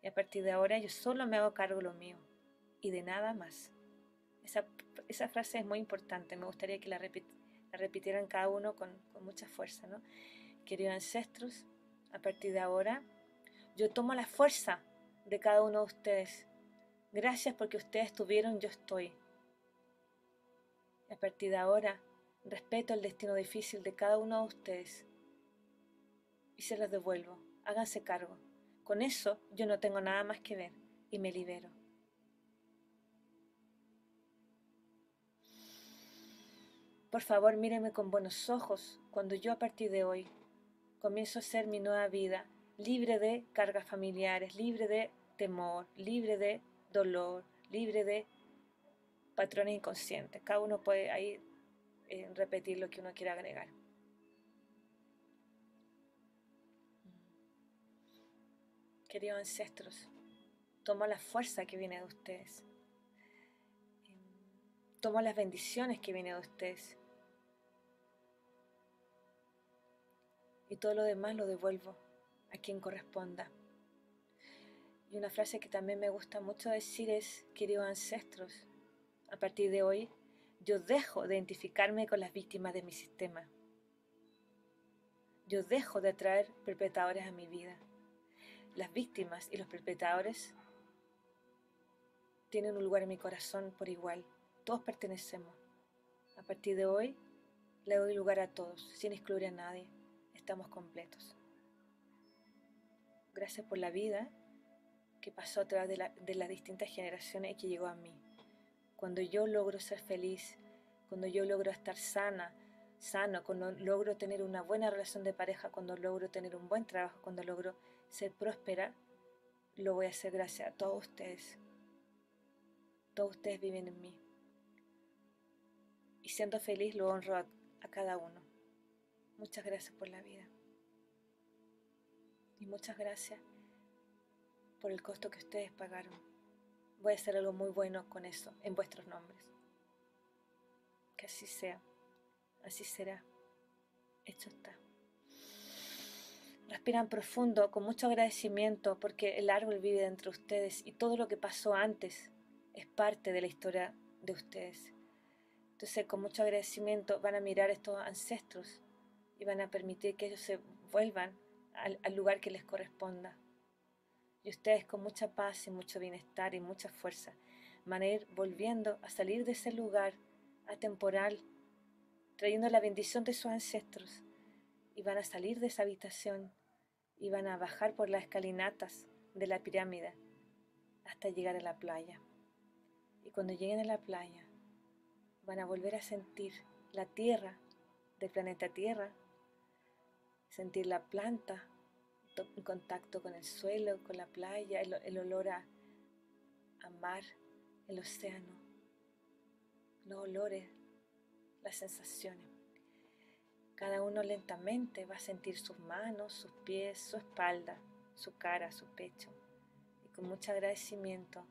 Y a partir de ahora yo solo me hago cargo de lo mío y de nada más. Esa, frase es muy importante, me gustaría que la, repitieran cada uno con, mucha fuerza. ¿no? Queridos ancestros, a partir de ahora yo tomo la fuerza de cada uno de ustedes. Gracias porque ustedes tuvieron, yo estoy. A partir de ahora, respeto el destino difícil de cada uno de ustedes y se los devuelvo. Háganse cargo. Con eso yo no tengo nada más que ver y me libero. Por favor, míreme con buenos ojos cuando yo a partir de hoy comienzo a ser mi nueva vida, libre de cargas familiares, libre de temor, libre de dolor, libre de patrones inconscientes. Cada uno puede ahí eh, repetir lo que uno quiera agregar. queridos ancestros. Tomo la fuerza que viene de ustedes. Tomo las bendiciones que viene de ustedes. Y todo lo demás lo devuelvo a quien corresponda. Y una frase que también me gusta mucho decir es, queridos ancestros, a partir de hoy yo dejo de identificarme con las víctimas de mi sistema. Yo dejo de atraer perpetradores a mi vida las víctimas y los perpetradores tienen un lugar en mi corazón por igual. Todos pertenecemos. A partir de hoy le doy lugar a todos, sin excluir a nadie. Estamos completos. Gracias por la vida que pasó a través de, las distintas generaciones y que llegó a mí. Cuando yo logro ser feliz, cuando yo logro estar sana, sano, cuando logro tener una buena relación de pareja, cuando logro tener un buen trabajo, cuando logro ser próspera, lo voy a hacer gracias a todos ustedes. Todos ustedes viven en mí. Y siendo feliz lo honro a, cada uno. Muchas gracias por la vida. Y muchas gracias por el costo que ustedes pagaron. Voy a hacer algo muy bueno con eso, en vuestros nombres. Que así sea, así será. Hecho está. Respiran profundo, con mucho agradecimiento, porque el árbol vive dentro de ustedes y todo lo que pasó antes es parte de la historia de ustedes. Entonces, con mucho agradecimiento van a mirar estos ancestros y van a permitir que ellos se vuelvan al, lugar que les corresponda. Y ustedes con mucha paz y mucho bienestar y mucha fuerza van a ir volviendo a salir de ese lugar atemporal, trayendo la bendición de sus ancestros y van a salir de esa habitación y van a bajar por las escalinatas de la pirámide hasta llegar a la playa. Y cuando lleguen a la playa van a volver a sentir la tierra del planeta Tierra, sentir la planta en contacto con el suelo, con la playa, el, olor a, a mar, el océano, los olores, las sensaciones. Cada uno lentamente va a sentir sus manos, sus pies, su espalda, su cara, su pecho. Y con mucho agradecimiento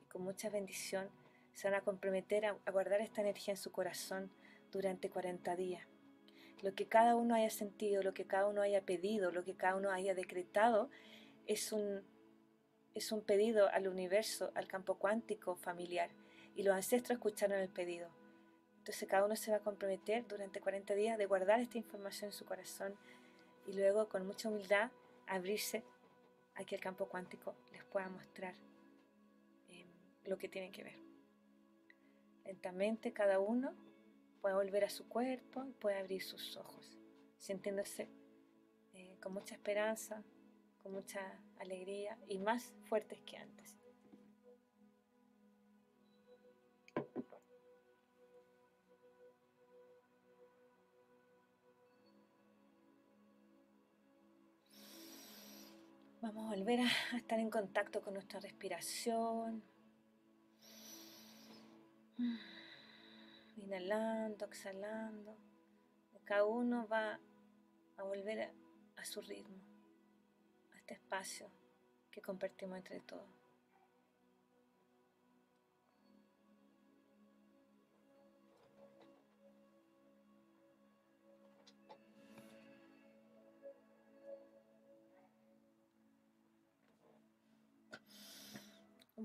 y con mucha bendición se van a comprometer a, guardar esta energía en su corazón durante 40 días. Lo que cada uno haya sentido, lo que cada uno haya pedido, lo que cada uno haya decretado, es un, es un pedido al universo, al campo cuántico familiar. Y los ancestros escucharon el pedido entonces cada uno se va a comprometer durante 40 días de guardar esta información en su corazón y luego con mucha humildad abrirse a que el campo cuántico les pueda mostrar em, lo que tienen que ver. Lentamente cada uno puede volver a su cuerpo, y puede abrir sus ojos, sintiéndose eh, con mucha esperanza, con mucha alegría y más fuertes que antes. volver a estar en contacto con nuestra respiración. Inhalando, exhalando. Cada uno va a volver a, a su ritmo, a este espacio que compartimos entre todos.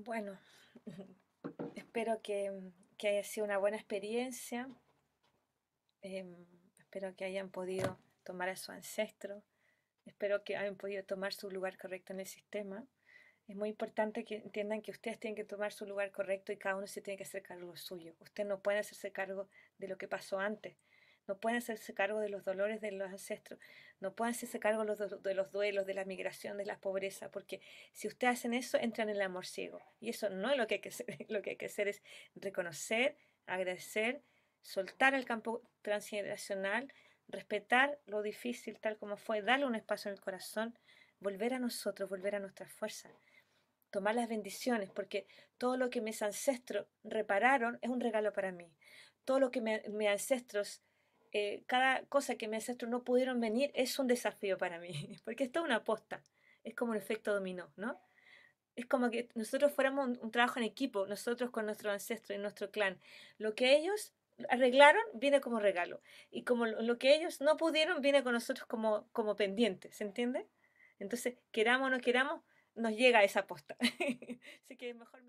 Bueno, espero que, haya sido una buena experiencia. Em, espero que hayan podido tomar a su ancestro. Espero que hayan podido tomar su lugar correcto en el sistema. Es muy importante que entiendan que ustedes tienen que tomar su lugar correcto y cada uno se tiene que hacer cargo suyo. Usted no puede hacerse cargo de lo que pasó antes no pueden hacerse cargo de los dolores de los ancestros, no pueden hacerse cargo de los duelos, de la migración, de la pobreza, porque si ustedes hacen eso, entran en el amor ciego. Y eso no es lo que hay que hacer, lo que hay que hacer es reconocer, agradecer, soltar el campo transgeneracional, respetar lo difícil tal como fue, darle un espacio en el corazón, volver a nosotros, volver a nuestra fuerza tomar las bendiciones, porque todo lo que mis ancestros repararon es un regalo para mí. Todo lo que mis ancestros eh, cada cosa que mis ancestros no pudieron venir es un desafío para mí, porque es una aposta, es como un efecto dominó, ¿no? Es como que nosotros fuéramos un, trabajo en equipo, nosotros con nuestro ancestro y nuestro clan. Lo que ellos arreglaron viene como regalo y como lo que ellos no pudieron viene con nosotros como, como pendiente, ¿se entiende? Entonces, queramos o no queramos, nos llega esa aposta. Así que mejor